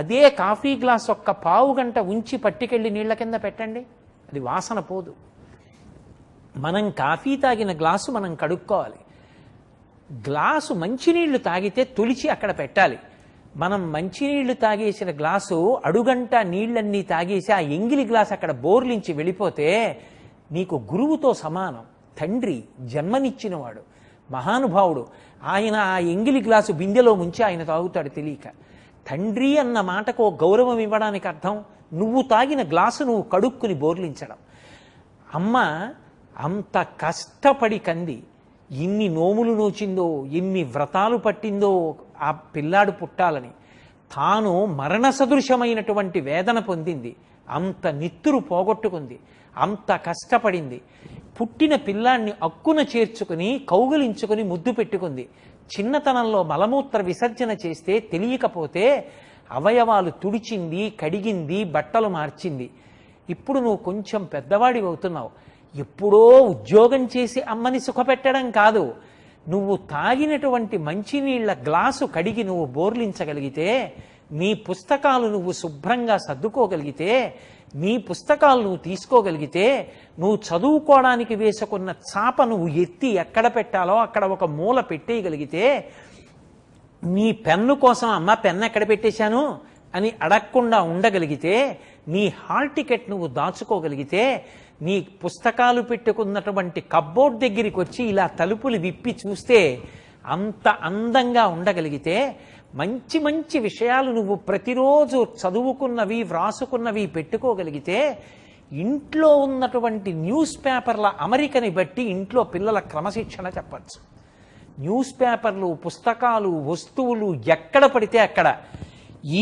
అదే కాఫీ గ్లాస్ ఒక్క పావు గంట ఉంచి పట్టుకెళ్ళి నీళ్ల కింద పెట్టండి అది వాసన పోదు మనం కాఫీ తాగిన గ్లాసు మనం కడుక్కోవాలి గ్లాసు మంచినీళ్లు తాగితే తొలిచి అక్కడ పెట్టాలి మనం మంచినీళ్లు తాగేసిన గ్లాసు అడుగంట నీళ్ళన్నీ తాగేసి ఆ ఎంగిలి గ్లాస్ అక్కడ బోర్లించి వెళ్ళిపోతే నీకు గురువుతో సమానం తండ్రి జన్మనిచ్చినవాడు మహానుభావుడు ఆయన ఆ ఎంగిలి గ్లాసు బిందెలో ముంచి ఆయన తాగుతాడు తెలియక తండ్రి అన్న మాటకు గౌరవం ఇవ్వడానికి అర్థం నువ్వు తాగిన గ్లాసు నువ్వు కడుక్కుని బోర్లించడం అమ్మ అంత కష్టపడి కంది ఇన్ని నోములు నోచిందో ఇన్ని వ్రతాలు పట్టిందో ఆ పిల్లాడు పుట్టాలని తాను మరణ సదృశమైనటువంటి వేదన పొందింది అంత నిత్తురు పోగొట్టుకుంది అంత కష్టపడింది పుట్టిన పిల్లాన్ని అక్కున చేర్చుకుని కౌగిలించుకుని ముద్దు పెట్టుకుంది చిన్నతనంలో మలమూత్ర విసర్జన చేస్తే తెలియకపోతే అవయవాలు తుడిచింది కడిగింది బట్టలు మార్చింది ఇప్పుడు నువ్వు కొంచెం పెద్దవాడి అవుతున్నావు ఎప్పుడో ఉద్యోగం చేసి అమ్మని సుఖపెట్టడం కాదు నువ్వు తాగినటువంటి మంచినీళ్ల గ్లాసు కడిగి నువ్వు బోర్లించగలిగితే నీ పుస్తకాలు నువ్వు శుభ్రంగా సర్దుకోగలిగితే నీ పుస్తకాలు నువ్వు తీసుకోగలిగితే నువ్వు చదువుకోవడానికి వేసుకున్న చాప నువ్వు ఎత్తి ఎక్కడ పెట్టాలో అక్కడ ఒక మూల పెట్టేయగలిగితే నీ పెన్ను కోసం అమ్మ పెన్ను ఎక్కడ పెట్టేశాను అని అడగకుండా ఉండగలిగితే నీ హాల్ టికెట్ నువ్వు దాచుకోగలిగితే నీ పుస్తకాలు పెట్టుకున్నటువంటి కబ్బోర్డ్ దగ్గరికి వచ్చి ఇలా తలుపులు విప్పి చూస్తే అంత అందంగా ఉండగలిగితే మంచి మంచి విషయాలు నువ్వు ప్రతిరోజు చదువుకున్నవి వ్రాసుకున్నవి పెట్టుకోగలిగితే ఇంట్లో ఉన్నటువంటి న్యూస్ పేపర్ల అమరికని బట్టి ఇంట్లో పిల్లల క్రమశిక్షణ చెప్పచ్చు న్యూస్ పేపర్లు పుస్తకాలు వస్తువులు ఎక్కడ పడితే అక్కడ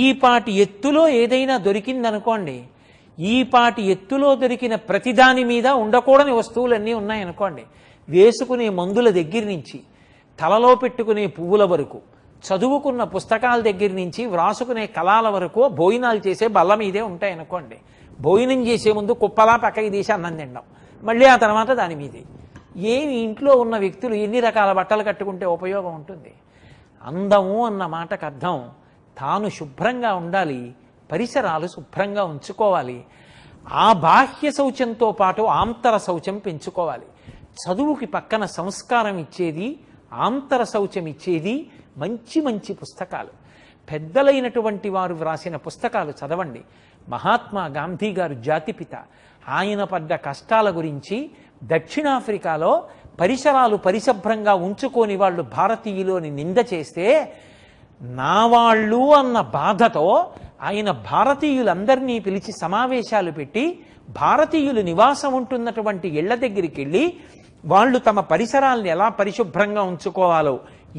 ఈపాటి ఎత్తులో ఏదైనా దొరికిందనుకోండి ఈపాటి ఎత్తులో దొరికిన ప్రతిదాని మీద ఉండకూడని వస్తువులన్నీ ఉన్నాయనుకోండి వేసుకునే మందుల దగ్గర నుంచి తలలో పెట్టుకునే పువ్వుల వరకు చదువుకున్న పుస్తకాల దగ్గర నుంచి వ్రాసుకునే కళాల వరకు భోజనాలు చేసే బల్ల మీదే ఉంటాయి అనుకోండి భోజనం చేసే ముందు కుప్పలా పక్కకి తీసి అన్నం తిండం మళ్ళీ ఆ తర్వాత దాని మీదే ఏమి ఇంట్లో ఉన్న వ్యక్తులు ఎన్ని రకాల బట్టలు కట్టుకుంటే ఉపయోగం ఉంటుంది అందము అన్న మాటకు అర్థం తాను శుభ్రంగా ఉండాలి పరిసరాలు శుభ్రంగా ఉంచుకోవాలి ఆ బాహ్య శౌచంతో పాటు ఆంతర శౌచం పెంచుకోవాలి చదువుకి పక్కన సంస్కారం ఇచ్చేది ఆంతర శౌచం ఇచ్చేది మంచి మంచి పుస్తకాలు పెద్దలైనటువంటి వారు వ్రాసిన పుస్తకాలు చదవండి మహాత్మా గాంధీ గారు జాతిపిత ఆయన పడ్డ కష్టాల గురించి దక్షిణాఫ్రికాలో పరిసరాలు పరిశుభ్రంగా ఉంచుకోని వాళ్ళు భారతీయులోని నింద చేస్తే నా వాళ్ళు అన్న బాధతో ఆయన భారతీయులందరినీ పిలిచి సమావేశాలు పెట్టి భారతీయులు నివాసం ఉంటున్నటువంటి ఇళ్ల దగ్గరికి వెళ్ళి వాళ్ళు తమ పరిసరాలను ఎలా పరిశుభ్రంగా ఉంచుకోవాలో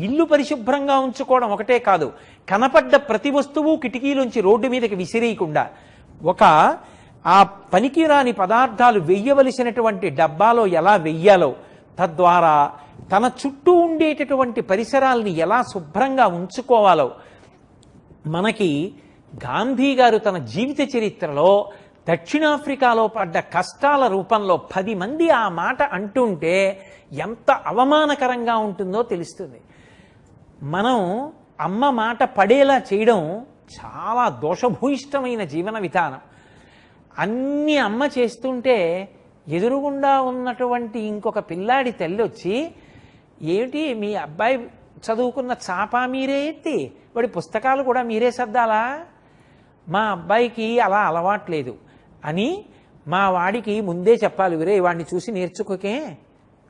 ఇల్లు పరిశుభ్రంగా ఉంచుకోవడం ఒకటే కాదు కనపడ్డ ప్రతి వస్తువు కిటికీలోంచి రోడ్డు మీదకి విసిరేయకుండా ఒక ఆ పనికిరాని పదార్థాలు వెయ్యవలసినటువంటి డబ్బాలో ఎలా వెయ్యాలో తద్వారా తన చుట్టూ ఉండేటటువంటి పరిసరాల్ని ఎలా శుభ్రంగా ఉంచుకోవాలో మనకి గాంధీ గారు తన జీవిత చరిత్రలో దక్షిణాఫ్రికాలో పడ్డ కష్టాల రూపంలో పది మంది ఆ మాట అంటుంటే ఎంత అవమానకరంగా ఉంటుందో తెలుస్తుంది మనం అమ్మ మాట పడేలా చేయడం చాలా దోషభూయిష్టమైన జీవన విధానం అన్ని అమ్మ చేస్తుంటే ఎదురుగుండా ఉన్నటువంటి ఇంకొక పిల్లాడి తల్లి వచ్చి ఏమిటి మీ అబ్బాయి చదువుకున్న చాప మీరే ఎత్తి వాడి పుస్తకాలు కూడా మీరే సర్దాలా మా అబ్బాయికి అలా అలవాట్లేదు అని మా వాడికి ముందే చెప్పాలి వీరే వాడిని చూసి నేర్చుకోకే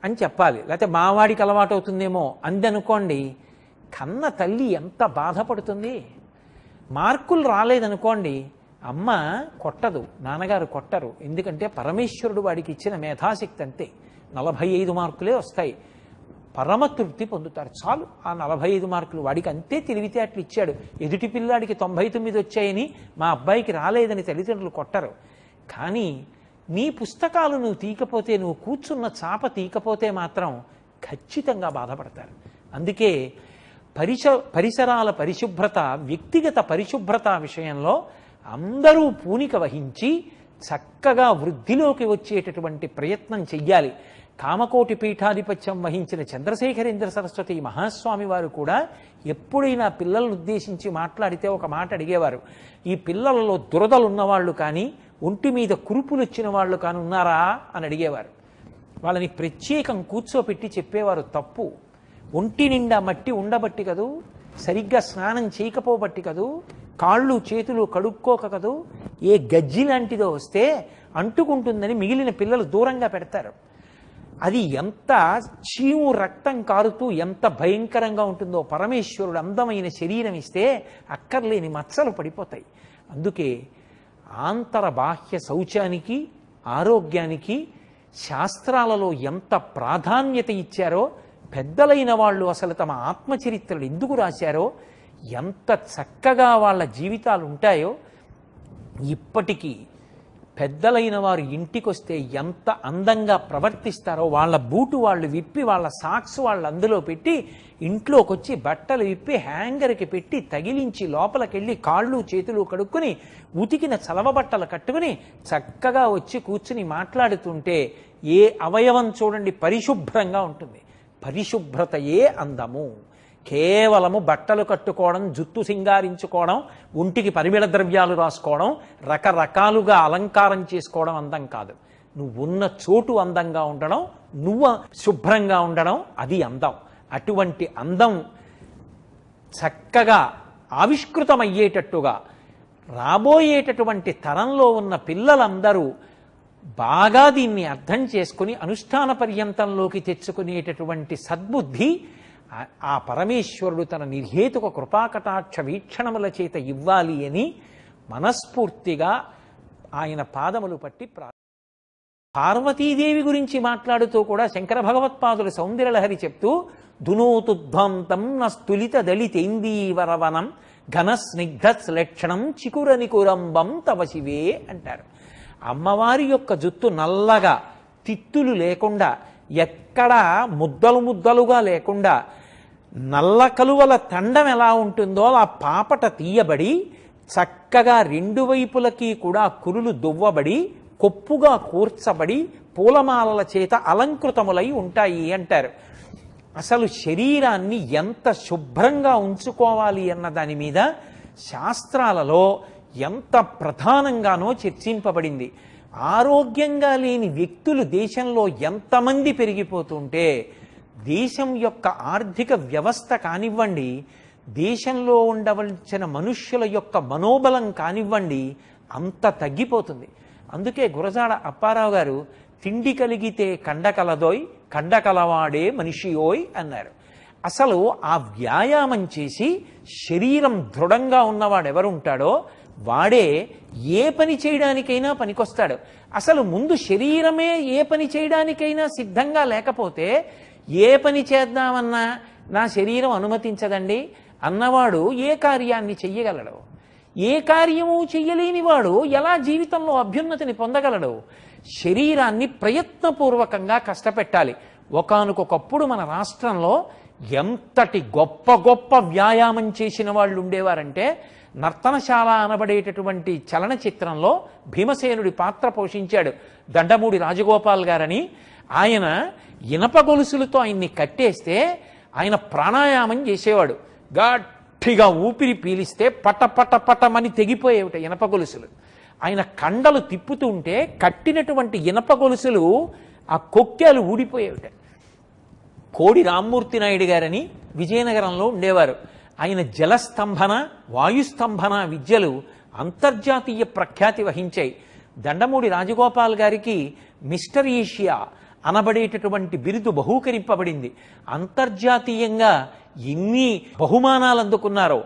అని చెప్పాలి లేకపోతే మా వాడికి అలవాటు అవుతుందేమో అందనుకోండి కన్న తల్లి ఎంత బాధపడుతుంది మార్కులు రాలేదనుకోండి అమ్మ కొట్టదు నాన్నగారు కొట్టరు ఎందుకంటే పరమేశ్వరుడు వాడికి ఇచ్చిన మేధాశక్తి అంతే నలభై ఐదు మార్కులే వస్తాయి పరమ తృప్తి పొందుతారు చాలు ఆ నలభై ఐదు మార్కులు వాడికి అంతే తెలివితే అట్లు ఇచ్చాడు ఎదుటి పిల్లాడికి తొంభై తొమ్మిది వచ్చాయని మా అబ్బాయికి రాలేదని తల్లిదండ్రులు కొట్టరు కానీ నీ పుస్తకాలు నువ్వు తీయకపోతే నువ్వు కూర్చున్న చాప తీయకపోతే మాత్రం ఖచ్చితంగా బాధపడతారు అందుకే పరిస పరిసరాల పరిశుభ్రత వ్యక్తిగత పరిశుభ్రత విషయంలో అందరూ పూనిక వహించి చక్కగా వృద్ధిలోకి వచ్చేటటువంటి ప్రయత్నం చెయ్యాలి కామకోటి పీఠాధిపత్యం వహించిన చంద్రశేఖరేంద్ర సరస్వతి మహాస్వామి వారు కూడా ఎప్పుడైనా పిల్లలను ఉద్దేశించి మాట్లాడితే ఒక మాట అడిగేవారు ఈ పిల్లలలో దురదలు ఉన్నవాళ్ళు కానీ ఒంటి మీద కురుపులు వచ్చిన వాళ్ళు కానున్నారా అని అడిగేవారు వాళ్ళని ప్రత్యేకం కూర్చోపెట్టి చెప్పేవారు తప్పు ఒంటి నిండా మట్టి ఉండబట్టి కదూ సరిగ్గా స్నానం చేయకపోబట్టి కదూ కాళ్ళు చేతులు కడుక్కోక కదూ ఏ గజ్జి లాంటిదో వస్తే అంటుకుంటుందని మిగిలిన పిల్లలు దూరంగా పెడతారు అది ఎంత చీము రక్తం కారుతూ ఎంత భయంకరంగా ఉంటుందో పరమేశ్వరుడు అందమైన శరీరం ఇస్తే అక్కర్లేని మచ్చలు పడిపోతాయి అందుకే ఆంతర బాహ్య శౌచానికి ఆరోగ్యానికి శాస్త్రాలలో ఎంత ప్రాధాన్యత ఇచ్చారో పెద్దలైన వాళ్ళు అసలు తమ ఆత్మచరిత్రలు ఎందుకు రాశారో ఎంత చక్కగా వాళ్ళ జీవితాలు ఉంటాయో ఇప్పటికీ పెద్దలైన వారు ఇంటికొస్తే ఎంత అందంగా ప్రవర్తిస్తారో వాళ్ళ బూటు వాళ్ళు విప్పి వాళ్ళ సాక్స్ వాళ్ళు అందులో పెట్టి ఇంట్లోకి వచ్చి బట్టలు విప్పి హ్యాంగర్కి పెట్టి తగిలించి లోపలికెళ్ళి కాళ్ళు చేతులు కడుక్కుని ఉతికిన చలవ బట్టలు కట్టుకుని చక్కగా వచ్చి కూర్చుని మాట్లాడుతుంటే ఏ అవయవం చూడండి పరిశుభ్రంగా ఉంటుంది పరిశుభ్రతయే అందము కేవలము బట్టలు కట్టుకోవడం జుట్టు సింగారించుకోవడం ఒంటికి పరిమిళ ద్రవ్యాలు రాసుకోవడం రకరకాలుగా అలంకారం చేసుకోవడం అందం కాదు నువ్వు ఉన్న చోటు అందంగా ఉండడం నువ్వు శుభ్రంగా ఉండడం అది అందం అటువంటి అందం చక్కగా ఆవిష్కృతమయ్యేటట్టుగా రాబోయేటటువంటి తరంలో ఉన్న పిల్లలందరూ బాగా దీన్ని అర్థం చేసుకుని అనుష్ఠాన పర్యంతంలోకి తెచ్చుకునేటటువంటి సద్బుద్ధి ఆ పరమేశ్వరుడు తన నిర్హేతుక కృపాకటాక్ష వీక్షణముల చేత ఇవ్వాలి అని మనస్ఫూర్తిగా ఆయన పాదములు పట్టి ప్రా పార్వతీదేవి గురించి మాట్లాడుతూ కూడా శంకర భగవత్పాదులు సౌందర్యలహరి చెప్తూ దునోతుధ్వాంతం నస్తులిత దళితేందీవరవనం ఘన స్నిగ్ధ శ్లక్షణం చికురని కురంబం తవశివే అంటారు అమ్మవారి యొక్క జుత్తు నల్లగా తిత్తులు లేకుండా ఎక్కడ ముద్దలు ముద్దలుగా లేకుండా నల్ల కలువల తండం ఎలా ఉంటుందో ఆ పాపట తీయబడి చక్కగా రెండు వైపులకి కూడా కురులు దువ్వబడి కొప్పుగా కూర్చబడి పూలమాలల చేత అలంకృతములై ఉంటాయి అంటారు అసలు శరీరాన్ని ఎంత శుభ్రంగా ఉంచుకోవాలి అన్న దాని మీద శాస్త్రాలలో ఎంత ప్రధానంగానో చర్చింపబడింది ఆరోగ్యంగా లేని వ్యక్తులు దేశంలో ఎంతమంది పెరిగిపోతుంటే దేశం యొక్క ఆర్థిక వ్యవస్థ కానివ్వండి దేశంలో ఉండవలసిన మనుష్యుల యొక్క మనోబలం కానివ్వండి అంత తగ్గిపోతుంది అందుకే గురజాడ అప్పారావు గారు తిండి కలిగితే కండకలదోయ్ కండకలవాడే మనిషియోయ్ అన్నారు అసలు ఆ వ్యాయామం చేసి శరీరం దృఢంగా ఉన్నవాడు ఎవరు ఉంటాడో వాడే ఏ పని చేయడానికైనా పనికొస్తాడు అసలు ముందు శరీరమే ఏ పని చేయడానికైనా సిద్ధంగా లేకపోతే ఏ పని చేద్దామన్నా నా శరీరం అనుమతించదండి అన్నవాడు ఏ కార్యాన్ని చెయ్యగలడు ఏ కార్యము వాడు ఎలా జీవితంలో అభ్యున్నతిని పొందగలడు శరీరాన్ని ప్రయత్నపూర్వకంగా కష్టపెట్టాలి ఒకనకొకప్పుడు మన రాష్ట్రంలో ఎంతటి గొప్ప గొప్ప వ్యాయామం చేసిన వాళ్ళు ఉండేవారంటే నర్తనశాల అనబడేటటువంటి చలనచిత్రంలో భీమసేనుడి పాత్ర పోషించాడు దండమూడి రాజగోపాల్ గారని ఆయన ఇనప గొలుసులతో ఆయన్ని కట్టేస్తే ఆయన ప్రాణాయామం చేసేవాడు గట్టిగా ఊపిరి పీలిస్తే పట పట పటమని తెగిపోయేవిట ఇనప గొలుసులు ఆయన కండలు తిప్పుతూ ఉంటే కట్టినటువంటి ఇనప గొలుసులు ఆ కొక్కలు ఊడిపోయేవిట కోడి రామ్మూర్తి నాయుడు గారని విజయనగరంలో ఉండేవారు ఆయన జలస్తంభన వాయుస్తంభన విద్యలు అంతర్జాతీయ ప్రఖ్యాతి వహించాయి దండమూడి రాజగోపాల్ గారికి మిస్టర్ ఏషియా అనబడేటటువంటి బిరుదు బహూకరింపబడింది అంతర్జాతీయంగా ఎన్ని బహుమానాలు అందుకున్నారో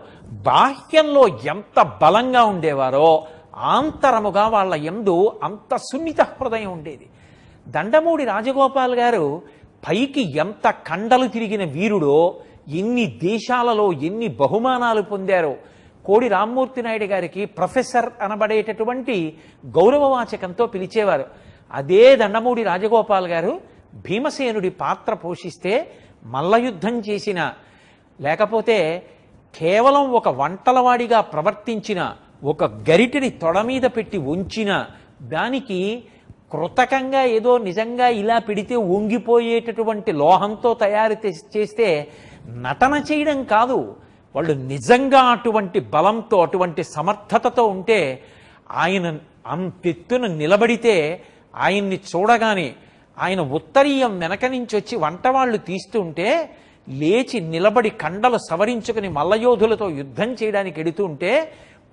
బాహ్యంలో ఎంత బలంగా ఉండేవారో ఆంతరముగా వాళ్ళ ఎందు అంత సున్నిత హృదయం ఉండేది దండమూడి రాజగోపాల్ గారు పైకి ఎంత కండలు తిరిగిన వీరుడో ఎన్ని దేశాలలో ఎన్ని బహుమానాలు పొందారో కోడి రామ్మూర్తి నాయుడు గారికి ప్రొఫెసర్ అనబడేటటువంటి గౌరవవాచకంతో పిలిచేవారు అదే దండమూడి రాజగోపాల్ గారు భీమసేనుడి పాత్ర పోషిస్తే మల్లయుద్ధం చేసిన లేకపోతే కేవలం ఒక వంటలవాడిగా ప్రవర్తించిన ఒక గరిటిని తొడ మీద పెట్టి ఉంచిన దానికి కృతకంగా ఏదో నిజంగా ఇలా పెడితే ఒంగిపోయేటటువంటి లోహంతో తయారు చేస్తే నటన చేయడం కాదు వాళ్ళు నిజంగా అటువంటి బలంతో అటువంటి సమర్థతతో ఉంటే ఆయన అంతెత్తున నిలబడితే ఆయన్ని చూడగానే ఆయన ఉత్తరీయం వెనక నుంచి వచ్చి వంటవాళ్ళు తీస్తుంటే లేచి నిలబడి కండలు సవరించుకుని మల్లయోధులతో యుద్ధం చేయడానికి ఎడుతూ ఉంటే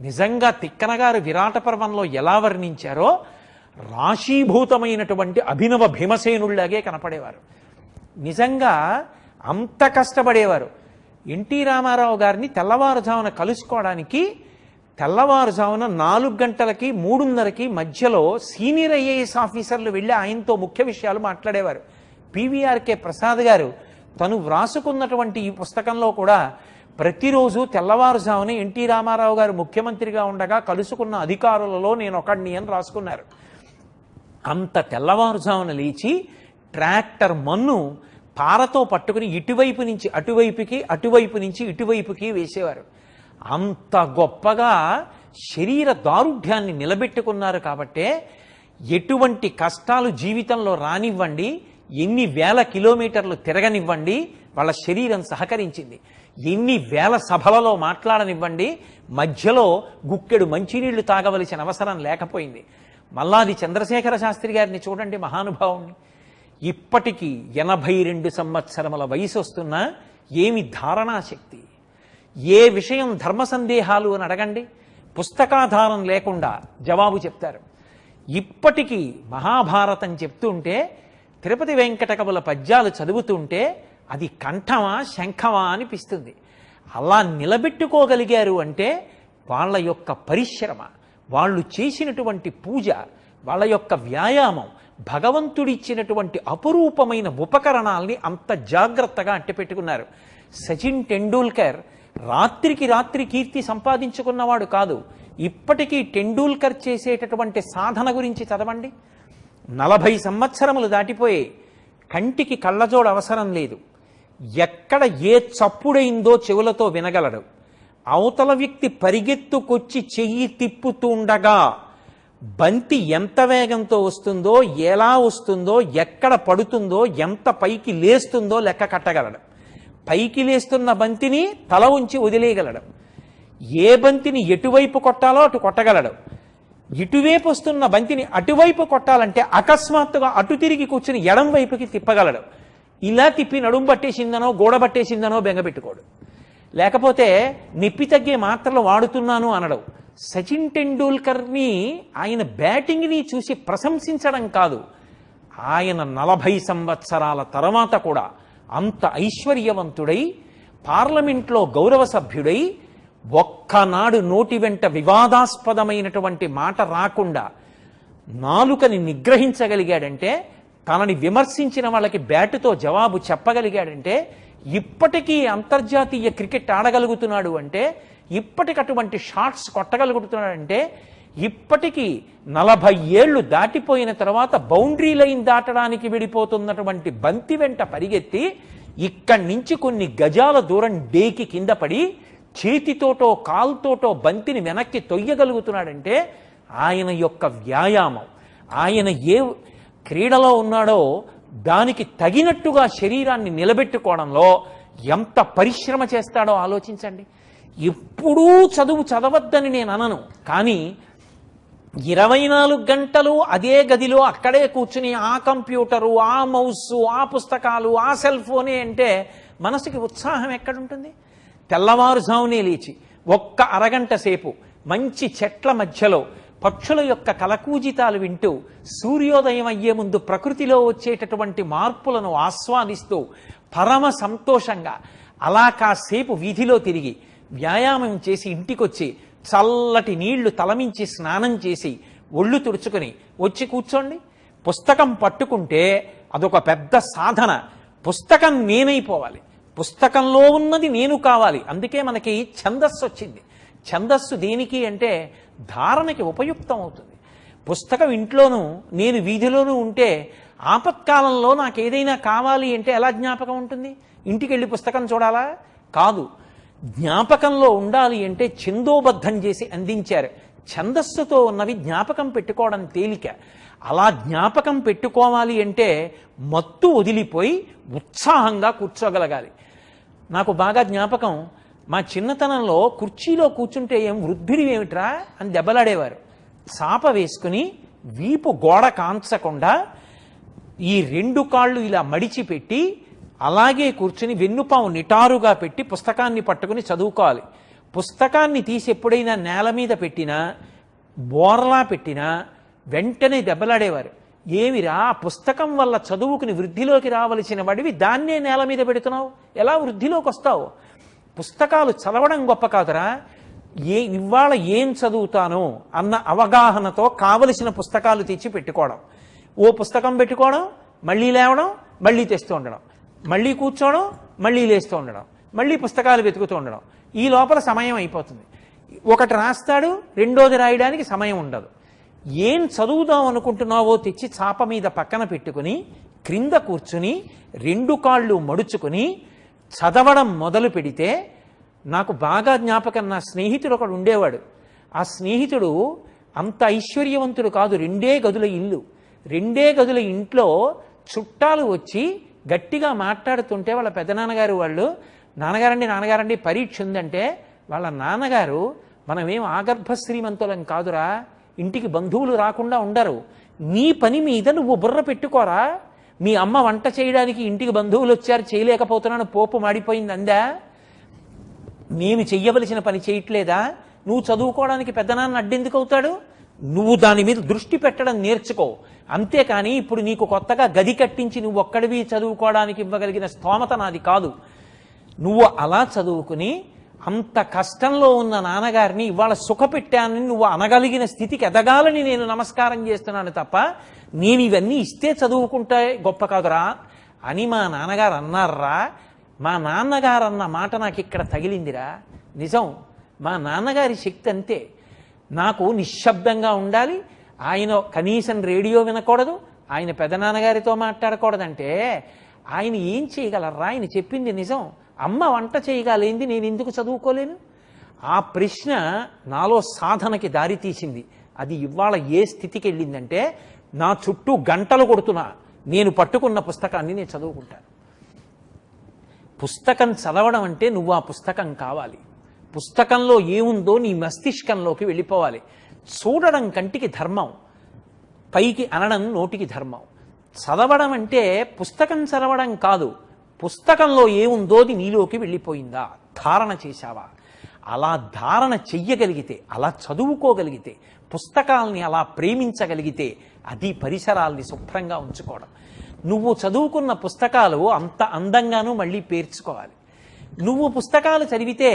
నిజంగా తిక్కనగారు విరాట పర్వంలో ఎలా వర్ణించారో రాశీభూతమైనటువంటి అభినవ భీమసేనుళ్ళగే కనపడేవారు నిజంగా అంత కష్టపడేవారు ఎన్టీ రామారావు గారిని తెల్లవారుజామున కలుసుకోవడానికి తెల్లవారుజామున నాలుగు గంటలకి మూడున్నరకి మధ్యలో సీనియర్ ఐఏఎస్ ఆఫీసర్లు వెళ్ళి ఆయనతో ముఖ్య విషయాలు మాట్లాడేవారు పివిఆర్కే ప్రసాద్ గారు తను వ్రాసుకున్నటువంటి ఈ పుస్తకంలో కూడా ప్రతిరోజు తెల్లవారుజామున ఎన్టీ రామారావు గారు ముఖ్యమంత్రిగా ఉండగా కలుసుకున్న అధికారులలో నేను ఒకడిని అని రాసుకున్నారు అంత తెల్లవారుజామున లేచి ట్రాక్టర్ మన్ను పారతో పట్టుకుని ఇటువైపు నుంచి అటువైపుకి అటువైపు నుంచి ఇటువైపుకి వేసేవారు అంత గొప్పగా శరీర దారుఢ్యాన్ని నిలబెట్టుకున్నారు కాబట్టే ఎటువంటి కష్టాలు జీవితంలో రానివ్వండి ఎన్ని వేల కిలోమీటర్లు తిరగనివ్వండి వాళ్ళ శరీరం సహకరించింది ఎన్ని వేల సభలలో మాట్లాడనివ్వండి మధ్యలో గుక్కెడు మంచినీళ్లు తాగవలసిన అవసరం లేకపోయింది మల్లాది చంద్రశేఖర శాస్త్రి గారిని చూడండి మహానుభావుణ్ణి ఇప్పటికీ ఎనభై రెండు సంవత్సరముల వయసు వస్తున్నా ఏమి ధారణాశక్తి ఏ విషయం ధర్మ సందేహాలు అని అడగండి పుస్తకాధారం లేకుండా జవాబు చెప్తారు ఇప్పటికీ మహాభారతం చెప్తుంటే తిరుపతి వెంకటకవుల పద్యాలు చదువుతుంటే అది కంఠమా శంఖమా అనిపిస్తుంది అలా నిలబెట్టుకోగలిగారు అంటే వాళ్ళ యొక్క పరిశ్రమ వాళ్ళు చేసినటువంటి పూజ వాళ్ళ యొక్క వ్యాయామం భగవంతుడిచ్చినటువంటి అపురూపమైన ఉపకరణాల్ని అంత జాగ్రత్తగా అంటిపెట్టుకున్నారు సచిన్ టెండూల్కర్ రాత్రికి రాత్రి కీర్తి సంపాదించుకున్నవాడు కాదు ఇప్పటికీ టెండూల్కర్ చేసేటటువంటి సాధన గురించి చదవండి నలభై సంవత్సరములు దాటిపోయి కంటికి కళ్ళజోడు అవసరం లేదు ఎక్కడ ఏ చప్పుడైందో చెవులతో వినగలడు అవతల వ్యక్తి పరిగెత్తుకొచ్చి చెయ్యి తిప్పుతుండగా బంతి ఎంత వేగంతో వస్తుందో ఎలా వస్తుందో ఎక్కడ పడుతుందో ఎంత పైకి లేస్తుందో లెక్క కట్టగలడు పైకి లేస్తున్న బంతిని తల ఉంచి వదిలేయగలడు ఏ బంతిని ఎటువైపు కొట్టాలో అటు కొట్టగలడు ఇటువైపు వస్తున్న బంతిని అటువైపు కొట్టాలంటే అకస్మాత్తుగా అటు తిరిగి కూర్చుని ఎడం వైపుకి తిప్పగలడు ఇలా తిప్పి నడుము పట్టేసిందనో గోడ పట్టేసిందనో బెంగపెట్టుకోడు లేకపోతే నిప్పి తగ్గే మాత్రలు వాడుతున్నాను అనడం సచిన్ టెండూల్కర్ని ఆయన బ్యాటింగ్ని చూసి ప్రశంసించడం కాదు ఆయన నలభై సంవత్సరాల తర్వాత కూడా అంత ఐశ్వర్యవంతుడై పార్లమెంట్లో గౌరవ సభ్యుడై ఒక్కనాడు నోటి వెంట వివాదాస్పదమైనటువంటి మాట రాకుండా నాలుకని నిగ్రహించగలిగాడంటే తనని విమర్శించిన వాళ్ళకి బ్యాటుతో జవాబు చెప్పగలిగాడంటే ఇప్పటికీ అంతర్జాతీయ క్రికెట్ ఆడగలుగుతున్నాడు అంటే ఇప్పటికటువంటి షార్ట్స్ కొట్టగలుగుతున్నాడంటే ఇప్పటికీ నలభై ఏళ్ళు దాటిపోయిన తర్వాత బౌండరీ లైన్ దాటడానికి విడిపోతున్నటువంటి బంతి వెంట పరిగెత్తి ఇక్కడి నుంచి కొన్ని గజాల దూరం డేకి కింద పడి చేతితోటో కాల్తోటో బంతిని వెనక్కి తొయ్యగలుగుతున్నాడంటే ఆయన యొక్క వ్యాయామం ఆయన ఏ క్రీడలో ఉన్నాడో దానికి తగినట్టుగా శరీరాన్ని నిలబెట్టుకోవడంలో ఎంత పరిశ్రమ చేస్తాడో ఆలోచించండి ఎప్పుడూ చదువు చదవద్దని నేను అనను కానీ ఇరవై నాలుగు గంటలు అదే గదిలో అక్కడే కూర్చుని ఆ కంప్యూటరు ఆ మౌస్ ఆ పుస్తకాలు ఆ సెల్ ఫోనే అంటే మనసుకి ఉత్సాహం ఎక్కడుంటుంది తెల్లవారుజామునే లేచి ఒక్క అరగంట సేపు మంచి చెట్ల మధ్యలో పక్షుల యొక్క కలకూజితాలు వింటూ సూర్యోదయం అయ్యే ముందు ప్రకృతిలో వచ్చేటటువంటి మార్పులను ఆస్వాదిస్తూ పరమ సంతోషంగా అలా కాసేపు వీధిలో తిరిగి వ్యాయామం చేసి ఇంటికొచ్చి చల్లటి నీళ్లు తలమించి స్నానం చేసి ఒళ్ళు తుడుచుకొని వచ్చి కూర్చోండి పుస్తకం పట్టుకుంటే అదొక పెద్ద సాధన పుస్తకం నేనైపోవాలి పుస్తకంలో ఉన్నది నేను కావాలి అందుకే మనకి ఛందస్సు వచ్చింది ఛందస్సు దేనికి అంటే ధారణకి ఉపయుక్తం అవుతుంది పుస్తకం ఇంట్లోనూ నేను వీధిలోనూ ఉంటే ఆపత్కాలంలో నాకు ఏదైనా కావాలి అంటే ఎలా జ్ఞాపకం ఉంటుంది ఇంటికి వెళ్ళి పుస్తకం చూడాలా కాదు జ్ఞాపకంలో ఉండాలి అంటే ఛందోబద్ధం చేసి అందించారు ఛందస్సుతో ఉన్నవి జ్ఞాపకం పెట్టుకోవడం తేలిక అలా జ్ఞాపకం పెట్టుకోవాలి అంటే మత్తు వదిలిపోయి ఉత్సాహంగా కూర్చోగలగాలి నాకు బాగా జ్ఞాపకం మా చిన్నతనంలో కుర్చీలో కూర్చుంటే ఏం వృద్ధిడి ఏమిట్రా అని దెబ్బలాడేవారు చాప వేసుకుని వీపు గోడ కాంచకుండా ఈ రెండు కాళ్ళు ఇలా మడిచి పెట్టి అలాగే కూర్చుని వెన్నుపాము నిటారుగా పెట్టి పుస్తకాన్ని పట్టుకుని చదువుకోవాలి పుస్తకాన్ని తీసి ఎప్పుడైనా నేల మీద పెట్టినా బోర్లా పెట్టినా వెంటనే దెబ్బలాడేవారు ఏమిరా పుస్తకం వల్ల చదువుకుని వృద్ధిలోకి రావలసిన వాడివి దాన్నే నేల మీద పెడుతున్నావు ఎలా వృద్ధిలోకి వస్తావు పుస్తకాలు చదవడం గొప్ప కాదురా ఏ ఇవాళ ఏం చదువుతాను అన్న అవగాహనతో కావలసిన పుస్తకాలు తెచ్చి పెట్టుకోవడం ఓ పుస్తకం పెట్టుకోవడం మళ్ళీ లేవడం మళ్ళీ తెస్తూ ఉండడం మళ్ళీ కూర్చోవడం మళ్ళీ లేస్తూ ఉండడం మళ్ళీ పుస్తకాలు వెతుకుతూ ఉండడం ఈ లోపల సమయం అయిపోతుంది ఒకటి రాస్తాడు రెండోది రాయడానికి సమయం ఉండదు ఏం చదువుదాం అనుకుంటున్నావో తెచ్చి చాప మీద పక్కన పెట్టుకుని క్రింద కూర్చుని రెండు కాళ్ళు మడుచుకుని చదవడం మొదలు పెడితే నాకు బాగా జ్ఞాపకం నా స్నేహితుడు ఒకడు ఉండేవాడు ఆ స్నేహితుడు అంత ఐశ్వర్యవంతుడు కాదు రెండే గదుల ఇల్లు రెండే గదుల ఇంట్లో చుట్టాలు వచ్చి గట్టిగా మాట్లాడుతుంటే వాళ్ళ పెద్దనాన్నగారు వాళ్ళు నాన్నగారండి నాన్నగారండి పరీక్ష ఉందంటే వాళ్ళ నాన్నగారు మనమేం ఆగర్భ శ్రీమంతులం కాదురా ఇంటికి బంధువులు రాకుండా ఉండరు నీ పని మీద నువ్వు బుర్ర పెట్టుకోరా మీ అమ్మ వంట చేయడానికి ఇంటికి బంధువులు వచ్చారు చేయలేకపోతున్నాను పోపు మాడిపోయింది అందా నేను చెయ్యవలసిన పని చేయట్లేదా నువ్వు చదువుకోవడానికి పెద్దనాన్న అడ్డెందుకు అవుతాడు నువ్వు దాని మీద దృష్టి పెట్టడం నేర్చుకో అంతేకాని ఇప్పుడు నీకు కొత్తగా గది కట్టించి నువ్వు ఒక్కడివి చదువుకోవడానికి ఇవ్వగలిగిన స్తోమత నాది కాదు నువ్వు అలా చదువుకుని అంత కష్టంలో ఉన్న నాన్నగారిని ఇవాళ సుఖపెట్టానని నువ్వు అనగలిగిన స్థితికి ఎదగాలని నేను నమస్కారం చేస్తున్నాను తప్ప నేను ఇవన్నీ ఇస్తే చదువుకుంటే గొప్ప కాదురా అని మా నాన్నగారు అన్నారా మా నాన్నగారు అన్న మాట నాకు ఇక్కడ తగిలిందిరా నిజం మా నాన్నగారి శక్తి అంతే నాకు నిశ్శబ్దంగా ఉండాలి ఆయన కనీసం రేడియో వినకూడదు ఆయన పెదనాన్నగారితో మాట్లాడకూడదంటే ఆయన ఏం చేయగలరా ఆయన చెప్పింది నిజం అమ్మ వంట చేయగలేంది నేను ఎందుకు చదువుకోలేను ఆ ప్రశ్న నాలో సాధనకి దారి తీసింది అది ఇవాళ ఏ స్థితికి వెళ్ళిందంటే నా చుట్టూ గంటలు కొడుతున్నా నేను పట్టుకున్న పుస్తకాన్ని నేను చదువుకుంటాను పుస్తకం చదవడం అంటే నువ్వు ఆ పుస్తకం కావాలి పుస్తకంలో ఏముందో నీ మస్తిష్కంలోకి వెళ్ళిపోవాలి చూడడం కంటికి ధర్మం పైకి అనడం నోటికి ధర్మం చదవడం అంటే పుస్తకం చదవడం కాదు పుస్తకంలో అది నీలోకి వెళ్ళిపోయిందా ధారణ చేశావా అలా ధారణ చెయ్యగలిగితే అలా చదువుకోగలిగితే పుస్తకాలని అలా ప్రేమించగలిగితే అది పరిసరాల్ని శుభ్రంగా ఉంచుకోవడం నువ్వు చదువుకున్న పుస్తకాలు అంత అందంగానూ మళ్ళీ పేర్చుకోవాలి నువ్వు పుస్తకాలు చదివితే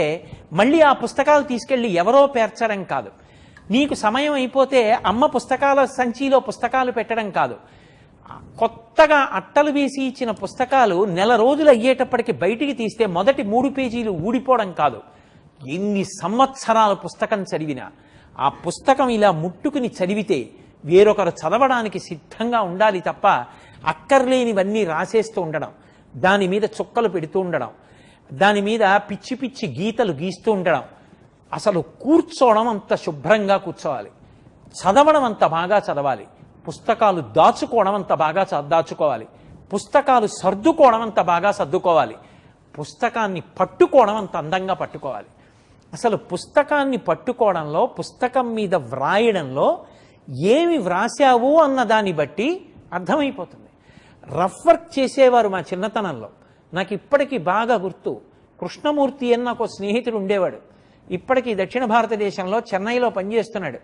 మళ్ళీ ఆ పుస్తకాలు తీసుకెళ్ళి ఎవరో పేర్చడం కాదు నీకు సమయం అయిపోతే అమ్మ పుస్తకాల సంచిలో పుస్తకాలు పెట్టడం కాదు కొత్తగా అట్టలు వేసి ఇచ్చిన పుస్తకాలు నెల రోజులు అయ్యేటప్పటికి బయటికి తీస్తే మొదటి మూడు పేజీలు ఊడిపోవడం కాదు ఎన్ని సంవత్సరాల పుస్తకం చదివినా ఆ పుస్తకం ఇలా ముట్టుకుని చదివితే వేరొకరు చదవడానికి సిద్ధంగా ఉండాలి తప్ప అక్కర్లేనివన్నీ రాసేస్తూ ఉండడం దాని మీద చుక్కలు పెడుతూ ఉండడం దాని మీద పిచ్చి పిచ్చి గీతలు గీస్తూ ఉండడం అసలు కూర్చోవడం అంత శుభ్రంగా కూర్చోవాలి చదవడం అంత బాగా చదవాలి పుస్తకాలు దాచుకోవడం అంత బాగా దాచుకోవాలి పుస్తకాలు సర్దుకోవడం అంత బాగా సర్దుకోవాలి పుస్తకాన్ని పట్టుకోవడం అంత అందంగా పట్టుకోవాలి అసలు పుస్తకాన్ని పట్టుకోవడంలో పుస్తకం మీద వ్రాయడంలో ఏమి వ్రాసావు అన్న దాన్ని బట్టి అర్థమైపోతుంది రఫ్ వర్క్ చేసేవారు మా చిన్నతనంలో నాకు ఇప్పటికీ బాగా గుర్తు కృష్ణమూర్తి అని నాకు స్నేహితుడు ఉండేవాడు ఇప్పటికీ దక్షిణ భారతదేశంలో చెన్నైలో పనిచేస్తున్నాడు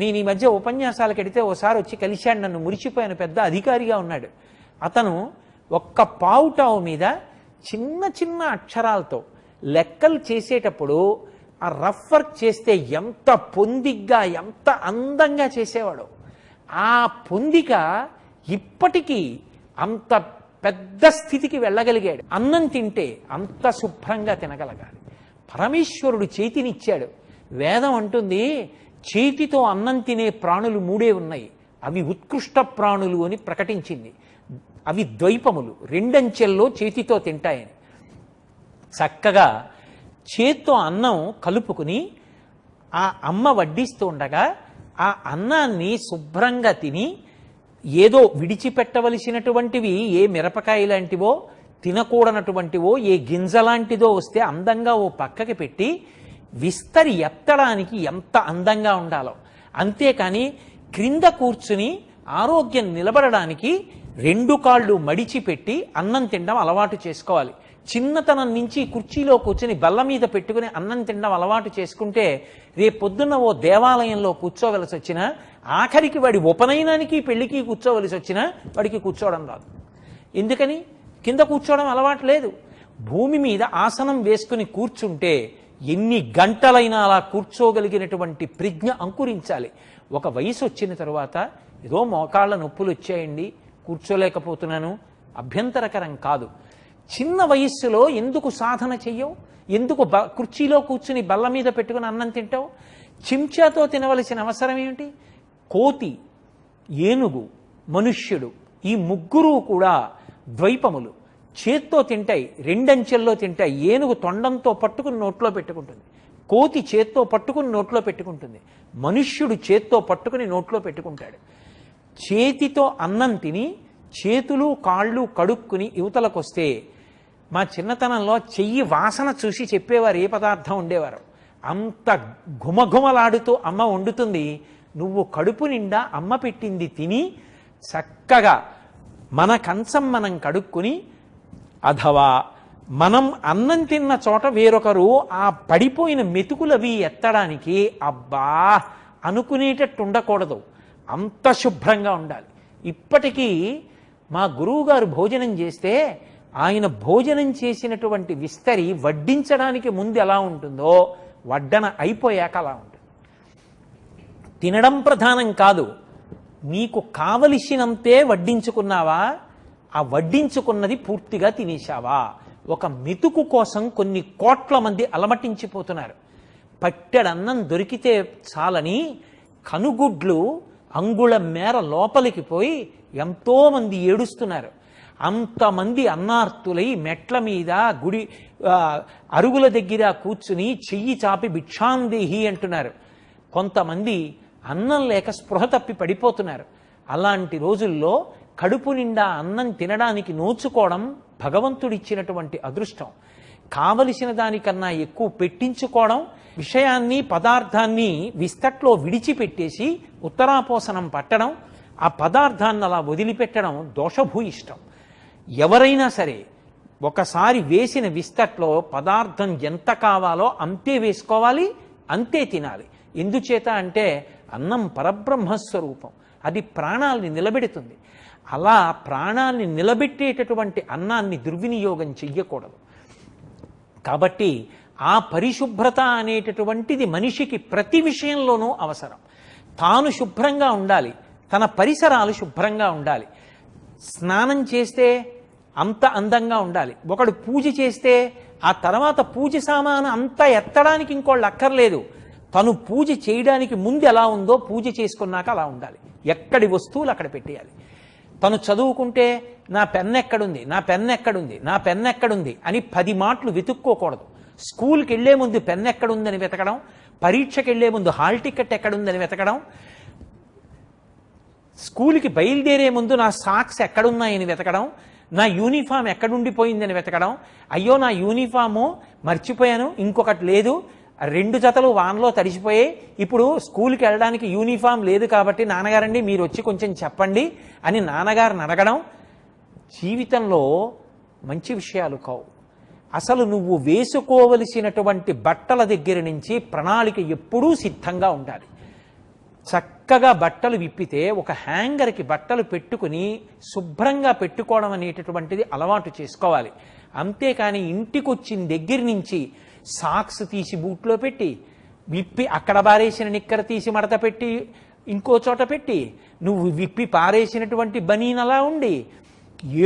నేను ఈ మధ్య ఉపన్యాసాలకు ఎడితే ఓసారి వచ్చి కలిశాడు నన్ను మురిచిపోయిన పెద్ద అధికారిగా ఉన్నాడు అతను ఒక్క పావుటావు మీద చిన్న చిన్న అక్షరాలతో లెక్కలు చేసేటప్పుడు ఆ రఫ్ వర్క్ చేస్తే ఎంత పొందిగ్గా ఎంత అందంగా చేసేవాడు ఆ పొందిక ఇప్పటికీ అంత పెద్ద స్థితికి వెళ్ళగలిగాడు అన్నం తింటే అంత శుభ్రంగా తినగలగాలి పరమేశ్వరుడు చేతినిచ్చాడు వేదం అంటుంది చేతితో అన్నం తినే ప్రాణులు మూడే ఉన్నాయి అవి ఉత్కృష్ట ప్రాణులు అని ప్రకటించింది అవి ద్వైపములు రెండంచెల్లో చేతితో తింటాయని చక్కగా చేత్తో అన్నం కలుపుకుని ఆ అమ్మ వడ్డిస్తూ ఉండగా ఆ అన్నాన్ని శుభ్రంగా తిని ఏదో విడిచిపెట్టవలసినటువంటివి ఏ మిరపకాయ లాంటివో తినకూడనటువంటివో ఏ గింజలాంటిదో వస్తే అందంగా ఓ పక్కకి పెట్టి విస్తరి ఎత్తడానికి ఎంత అందంగా ఉండాలో అంతేకాని క్రింద కూర్చుని ఆరోగ్యం నిలబడడానికి రెండు కాళ్ళు మడిచిపెట్టి అన్నం తినడం అలవాటు చేసుకోవాలి చిన్నతనం నుంచి కుర్చీలో కూర్చొని బల్ల మీద పెట్టుకుని అన్నం తినడం అలవాటు చేసుకుంటే రేపు పొద్దున్న ఓ దేవాలయంలో కూర్చోవలసి వచ్చినా ఆఖరికి వాడి ఉపనయనానికి పెళ్లికి కూర్చోవలసి వచ్చినా వాడికి కూర్చోవడం రాదు ఎందుకని కింద కూర్చోవడం అలవాటు లేదు భూమి మీద ఆసనం వేసుకుని కూర్చుంటే ఎన్ని గంటలైనా అలా కూర్చోగలిగినటువంటి ప్రజ్ఞ అంకురించాలి ఒక వయసు వచ్చిన తర్వాత ఏదో మోకాళ్ళ నొప్పులు వచ్చాయండి కూర్చోలేకపోతున్నాను అభ్యంతరకరం కాదు చిన్న వయస్సులో ఎందుకు సాధన చెయ్యవు ఎందుకు బ కుర్చీలో కూర్చుని బల్ల మీద పెట్టుకుని అన్నం తింటావు చెంచాతో తినవలసిన అవసరం ఏమిటి కోతి ఏనుగు మనుష్యుడు ఈ ముగ్గురు కూడా ద్వైపములు చేత్తో తింటాయి రెండంచెల్లో తింటాయి ఏనుగు తొండంతో పట్టుకుని నోట్లో పెట్టుకుంటుంది కోతి చేత్తో పట్టుకుని నోట్లో పెట్టుకుంటుంది మనుష్యుడు చేత్తో పట్టుకుని నోట్లో పెట్టుకుంటాడు చేతితో అన్నం తిని చేతులు కాళ్ళు కడుక్కుని యువతలకు వస్తే మా చిన్నతనంలో చెయ్యి వాసన చూసి చెప్పేవారు ఏ పదార్థం ఉండేవారు అంత ఘుమఘుమలాడుతూ అమ్మ వండుతుంది నువ్వు కడుపు నిండా అమ్మ పెట్టింది తిని చక్కగా మన కంచం మనం కడుక్కుని అథవా మనం అన్నం తిన్న చోట వేరొకరు ఆ పడిపోయిన మెతుకులవి ఎత్తడానికి అబ్బా అనుకునేటట్టు ఉండకూడదు అంత శుభ్రంగా ఉండాలి ఇప్పటికీ మా గురువుగారు భోజనం చేస్తే ఆయన భోజనం చేసినటువంటి విస్తరి వడ్డించడానికి ముందు ఎలా ఉంటుందో వడ్డన అయిపోయాక అలా ఉంటుంది తినడం ప్రధానం కాదు నీకు కావలసినంతే వడ్డించుకున్నావా ఆ వడ్డించుకున్నది పూర్తిగా తినేశావా ఒక మెతుకు కోసం కొన్ని కోట్ల మంది అలమటించిపోతున్నారు పట్టెడన్నం దొరికితే చాలని కనుగుడ్లు అంగుళ మేర లోపలికి పోయి ఎంతోమంది ఏడుస్తున్నారు అంతమంది అన్నార్తులై మెట్ల మీద గుడి అరుగుల దగ్గర కూర్చుని చెయ్యి చాపి భిక్షాందేహి అంటున్నారు కొంతమంది అన్నం లేక స్పృహ తప్పి పడిపోతున్నారు అలాంటి రోజుల్లో కడుపు నిండా అన్నం తినడానికి నోచుకోవడం భగవంతుడిచ్చినటువంటి అదృష్టం కావలసిన దానికన్నా ఎక్కువ పెట్టించుకోవడం విషయాన్ని పదార్థాన్ని విస్తట్లో విడిచిపెట్టేసి ఉత్తరాపోసనం పట్టడం ఆ పదార్థాన్ని అలా వదిలిపెట్టడం దోషభూయిష్టం ఎవరైనా సరే ఒకసారి వేసిన విస్తట్లో పదార్థం ఎంత కావాలో అంతే వేసుకోవాలి అంతే తినాలి ఎందుచేత అంటే అన్నం పరబ్రహ్మస్వరూపం అది ప్రాణాల్ని నిలబెడుతుంది అలా ప్రాణాల్ని నిలబెట్టేటటువంటి అన్నాన్ని దుర్వినియోగం చెయ్యకూడదు కాబట్టి ఆ పరిశుభ్రత అనేటటువంటిది మనిషికి ప్రతి విషయంలోనూ అవసరం తాను శుభ్రంగా ఉండాలి తన పరిసరాలు శుభ్రంగా ఉండాలి స్నానం చేస్తే అంత అందంగా ఉండాలి ఒకడు పూజ చేస్తే ఆ తర్వాత పూజ సామాను అంతా ఎత్తడానికి ఇంకోళ్ళు అక్కర్లేదు తను పూజ చేయడానికి ముందు ఎలా ఉందో పూజ చేసుకున్నాక అలా ఉండాలి ఎక్కడి వస్తువులు అక్కడ పెట్టేయాలి తను చదువుకుంటే నా పెన్ ఎక్కడుంది నా పెన్ ఎక్కడుంది నా పెన్ ఎక్కడుంది అని పది మాటలు వెతుక్కోకూడదు స్కూల్కి వెళ్లే ముందు పెన్ ఎక్కడుందని వెతకడం పరీక్షకి వెళ్లే ముందు హాల్ టికెట్ ఎక్కడుందని వెతకడం స్కూల్కి బయలుదేరే ముందు నా సాక్స్ ఎక్కడున్నాయని వెతకడం నా యూనిఫామ్ ఎక్కడుండిపోయిందని వెతకడం అయ్యో నా యూనిఫాము మర్చిపోయాను ఇంకొకటి లేదు రెండు జతలు వానలో తడిసిపోయి ఇప్పుడు స్కూల్కి వెళ్ళడానికి యూనిఫామ్ లేదు కాబట్టి నాన్నగారండి మీరు వచ్చి కొంచెం చెప్పండి అని నాన్నగారిని అడగడం జీవితంలో మంచి విషయాలు కావు అసలు నువ్వు వేసుకోవలసినటువంటి బట్టల దగ్గర నుంచి ప్రణాళిక ఎప్పుడూ సిద్ధంగా ఉండాలి చక్క చక్కగా బట్టలు విప్పితే ఒక హ్యాంగర్కి బట్టలు పెట్టుకుని శుభ్రంగా పెట్టుకోవడం అనేటటువంటిది అలవాటు చేసుకోవాలి అంతేకాని ఇంటికి వచ్చిన దగ్గర నుంచి సాక్స్ తీసి బూట్లో పెట్టి విప్పి అక్కడ బారేసిన నిక్కర తీసి మడత పెట్టి ఇంకో చోట పెట్టి నువ్వు విప్పి పారేసినటువంటి బనీన్ అలా ఉండి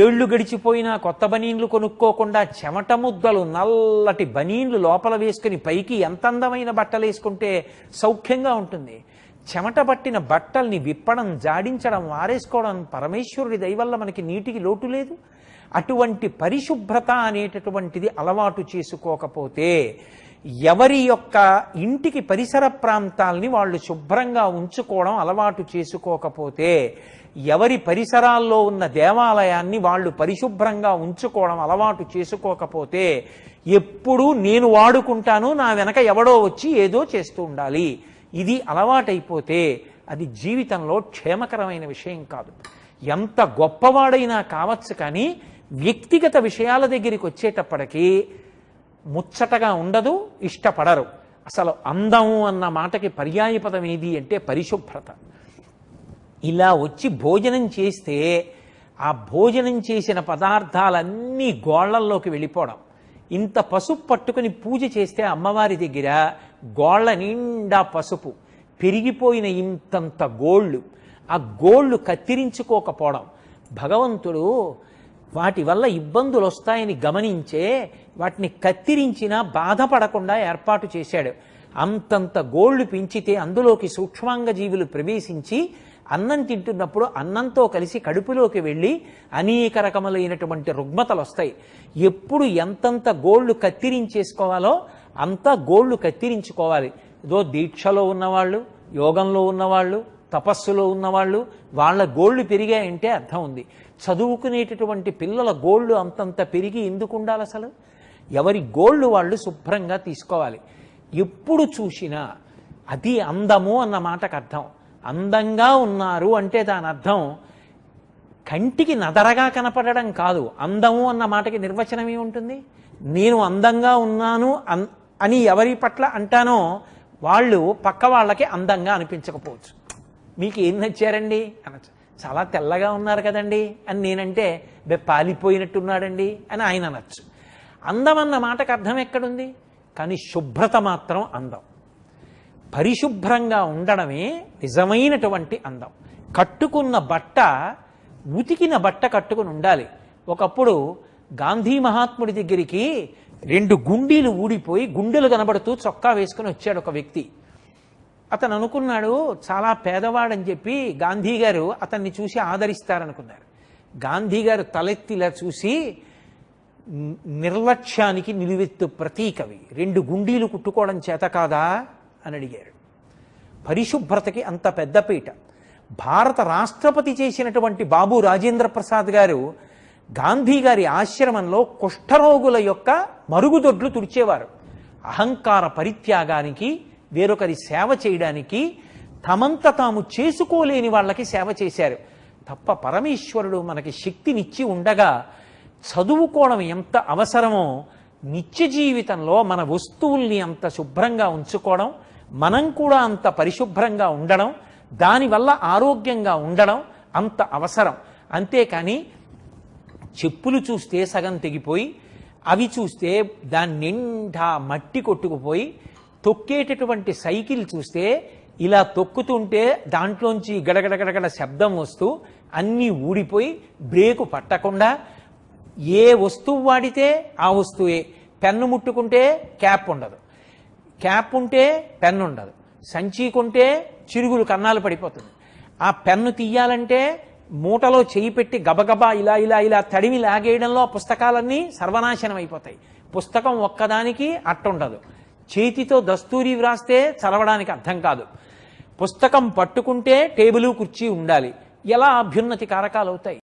ఏళ్ళు గడిచిపోయినా కొత్త బనీన్లు కొనుక్కోకుండా చెమట ముద్దలు నల్లటి బనీన్లు లోపల వేసుకుని పైకి ఎంత అందమైన బట్టలు వేసుకుంటే సౌఖ్యంగా ఉంటుంది చెమట పట్టిన బట్టల్ని విప్పడం జాడించడం ఆరేసుకోవడం పరమేశ్వరుడి దయవల్ల మనకి నీటికి లోటు లేదు అటువంటి పరిశుభ్రత అనేటటువంటిది అలవాటు చేసుకోకపోతే ఎవరి యొక్క ఇంటికి పరిసర ప్రాంతాల్ని వాళ్ళు శుభ్రంగా ఉంచుకోవడం అలవాటు చేసుకోకపోతే ఎవరి పరిసరాల్లో ఉన్న దేవాలయాన్ని వాళ్ళు పరిశుభ్రంగా ఉంచుకోవడం అలవాటు చేసుకోకపోతే ఎప్పుడూ నేను వాడుకుంటాను నా వెనక ఎవడో వచ్చి ఏదో చేస్తూ ఉండాలి ఇది అలవాటైపోతే అది జీవితంలో క్షేమకరమైన విషయం కాదు ఎంత గొప్పవాడైనా కావచ్చు కానీ వ్యక్తిగత విషయాల దగ్గరికి వచ్చేటప్పటికీ ముచ్చటగా ఉండదు ఇష్టపడరు అసలు అందం అన్న మాటకి పర్యాయపదం ఏది అంటే పరిశుభ్రత ఇలా వచ్చి భోజనం చేస్తే ఆ భోజనం చేసిన పదార్థాలన్నీ గోళ్లల్లోకి వెళ్ళిపోవడం ఇంత పసుపు పట్టుకుని పూజ చేస్తే అమ్మవారి దగ్గర గోళ్ళ నిండా పసుపు పెరిగిపోయిన ఇంతంత గోళ్ళు ఆ గోళ్ళు కత్తిరించుకోకపోవడం భగవంతుడు వాటి వల్ల ఇబ్బందులు వస్తాయని గమనించే వాటిని కత్తిరించినా బాధపడకుండా ఏర్పాటు చేశాడు అంతంత గోళ్లు పెంచితే అందులోకి సూక్ష్మాంగ జీవులు ప్రవేశించి అన్నం తింటున్నప్పుడు అన్నంతో కలిసి కడుపులోకి వెళ్ళి అనేక రకములైనటువంటి రుగ్మతలు వస్తాయి ఎప్పుడు ఎంతంత గోళ్ళు కత్తిరించేసుకోవాలో అంత గోళ్ళు కత్తిరించుకోవాలి ఏదో దీక్షలో ఉన్నవాళ్ళు యోగంలో ఉన్నవాళ్ళు తపస్సులో ఉన్నవాళ్ళు వాళ్ళ గోళ్ళు పెరిగాయంటే అర్థం ఉంది చదువుకునేటటువంటి పిల్లల గోళ్ళు అంతంత పెరిగి ఎందుకు ఉండాలి అసలు ఎవరి గోళ్ళు వాళ్ళు శుభ్రంగా తీసుకోవాలి ఎప్పుడు చూసినా అది అందము అన్న మాటకు అర్థం అందంగా ఉన్నారు అంటే దాని అర్థం కంటికి నదరగా కనపడడం కాదు అందము అన్న మాటకి నిర్వచనం ఏముంటుంది నేను అందంగా ఉన్నాను అని ఎవరి పట్ల అంటానో వాళ్ళు పక్క వాళ్ళకి అందంగా అనిపించకపోవచ్చు మీకు ఏం నచ్చారండి అనొచ్చు చాలా తెల్లగా ఉన్నారు కదండి అని నేనంటే బె పాలిపోయినట్టున్నాడండి అని ఆయన అనొచ్చు అందం అన్న మాటకు అర్థం ఎక్కడుంది కానీ శుభ్రత మాత్రం అందం పరిశుభ్రంగా ఉండడమే నిజమైనటువంటి అందం కట్టుకున్న బట్ట ఉతికిన బట్ట కట్టుకుని ఉండాలి ఒకప్పుడు గాంధీ మహాత్ముడి దగ్గరికి రెండు గుండీలు ఊడిపోయి గుండెలు కనబడుతూ చొక్కా వేసుకుని వచ్చాడు ఒక వ్యక్తి అతను అనుకున్నాడు చాలా పేదవాడని చెప్పి గాంధీ గారు అతన్ని చూసి ఆదరిస్తారనుకున్నారు గాంధీ గారు తలెత్తిలా చూసి నిర్లక్ష్యానికి నిలువెత్తు ప్రతీకవి రెండు గుండీలు కుట్టుకోవడం చేత కాదా అని అడిగారు పరిశుభ్రతకి అంత పెద్ద పీట భారత రాష్ట్రపతి చేసినటువంటి బాబు రాజేంద్ర ప్రసాద్ గారు గాంధీ గారి ఆశ్రమంలో కుష్ఠరోగుల యొక్క మరుగుదొడ్లు తుడిచేవారు అహంకార పరిత్యాగానికి వేరొకరి సేవ చేయడానికి తమంత తాము చేసుకోలేని వాళ్ళకి సేవ చేశారు తప్ప పరమేశ్వరుడు మనకి శక్తినిచ్చి ఉండగా చదువుకోవడం ఎంత అవసరమో నిత్య జీవితంలో మన వస్తువుల్ని అంత శుభ్రంగా ఉంచుకోవడం మనం కూడా అంత పరిశుభ్రంగా ఉండడం దానివల్ల ఆరోగ్యంగా ఉండడం అంత అవసరం అంతేకాని చెప్పులు చూస్తే సగం తెగిపోయి అవి చూస్తే దాని నిండా మట్టి కొట్టుకుపోయి తొక్కేటటువంటి సైకిల్ చూస్తే ఇలా తొక్కుతుంటే దాంట్లోంచి గడగడగడగడ శబ్దం వస్తూ అన్నీ ఊడిపోయి బ్రేకు పట్టకుండా ఏ వస్తువు వాడితే ఆ వస్తువే పెన్ను ముట్టుకుంటే క్యాప్ ఉండదు క్యాప్ ఉంటే పెన్ ఉండదు కొంటే చిరుగులు కన్నాలు పడిపోతుంది ఆ పెన్ను తీయాలంటే మూటలో చేయి పెట్టి గబగబా ఇలా ఇలా ఇలా తడివి లాగేయడంలో పుస్తకాలన్నీ సర్వనాశనం అయిపోతాయి పుస్తకం ఒక్కదానికి అట్టుండదు చేతితో దస్తూరి వ్రాస్తే చదవడానికి అర్థం కాదు పుస్తకం పట్టుకుంటే టేబుల్ కుర్చీ ఉండాలి ఎలా అభ్యున్నతి కారకాలు అవుతాయి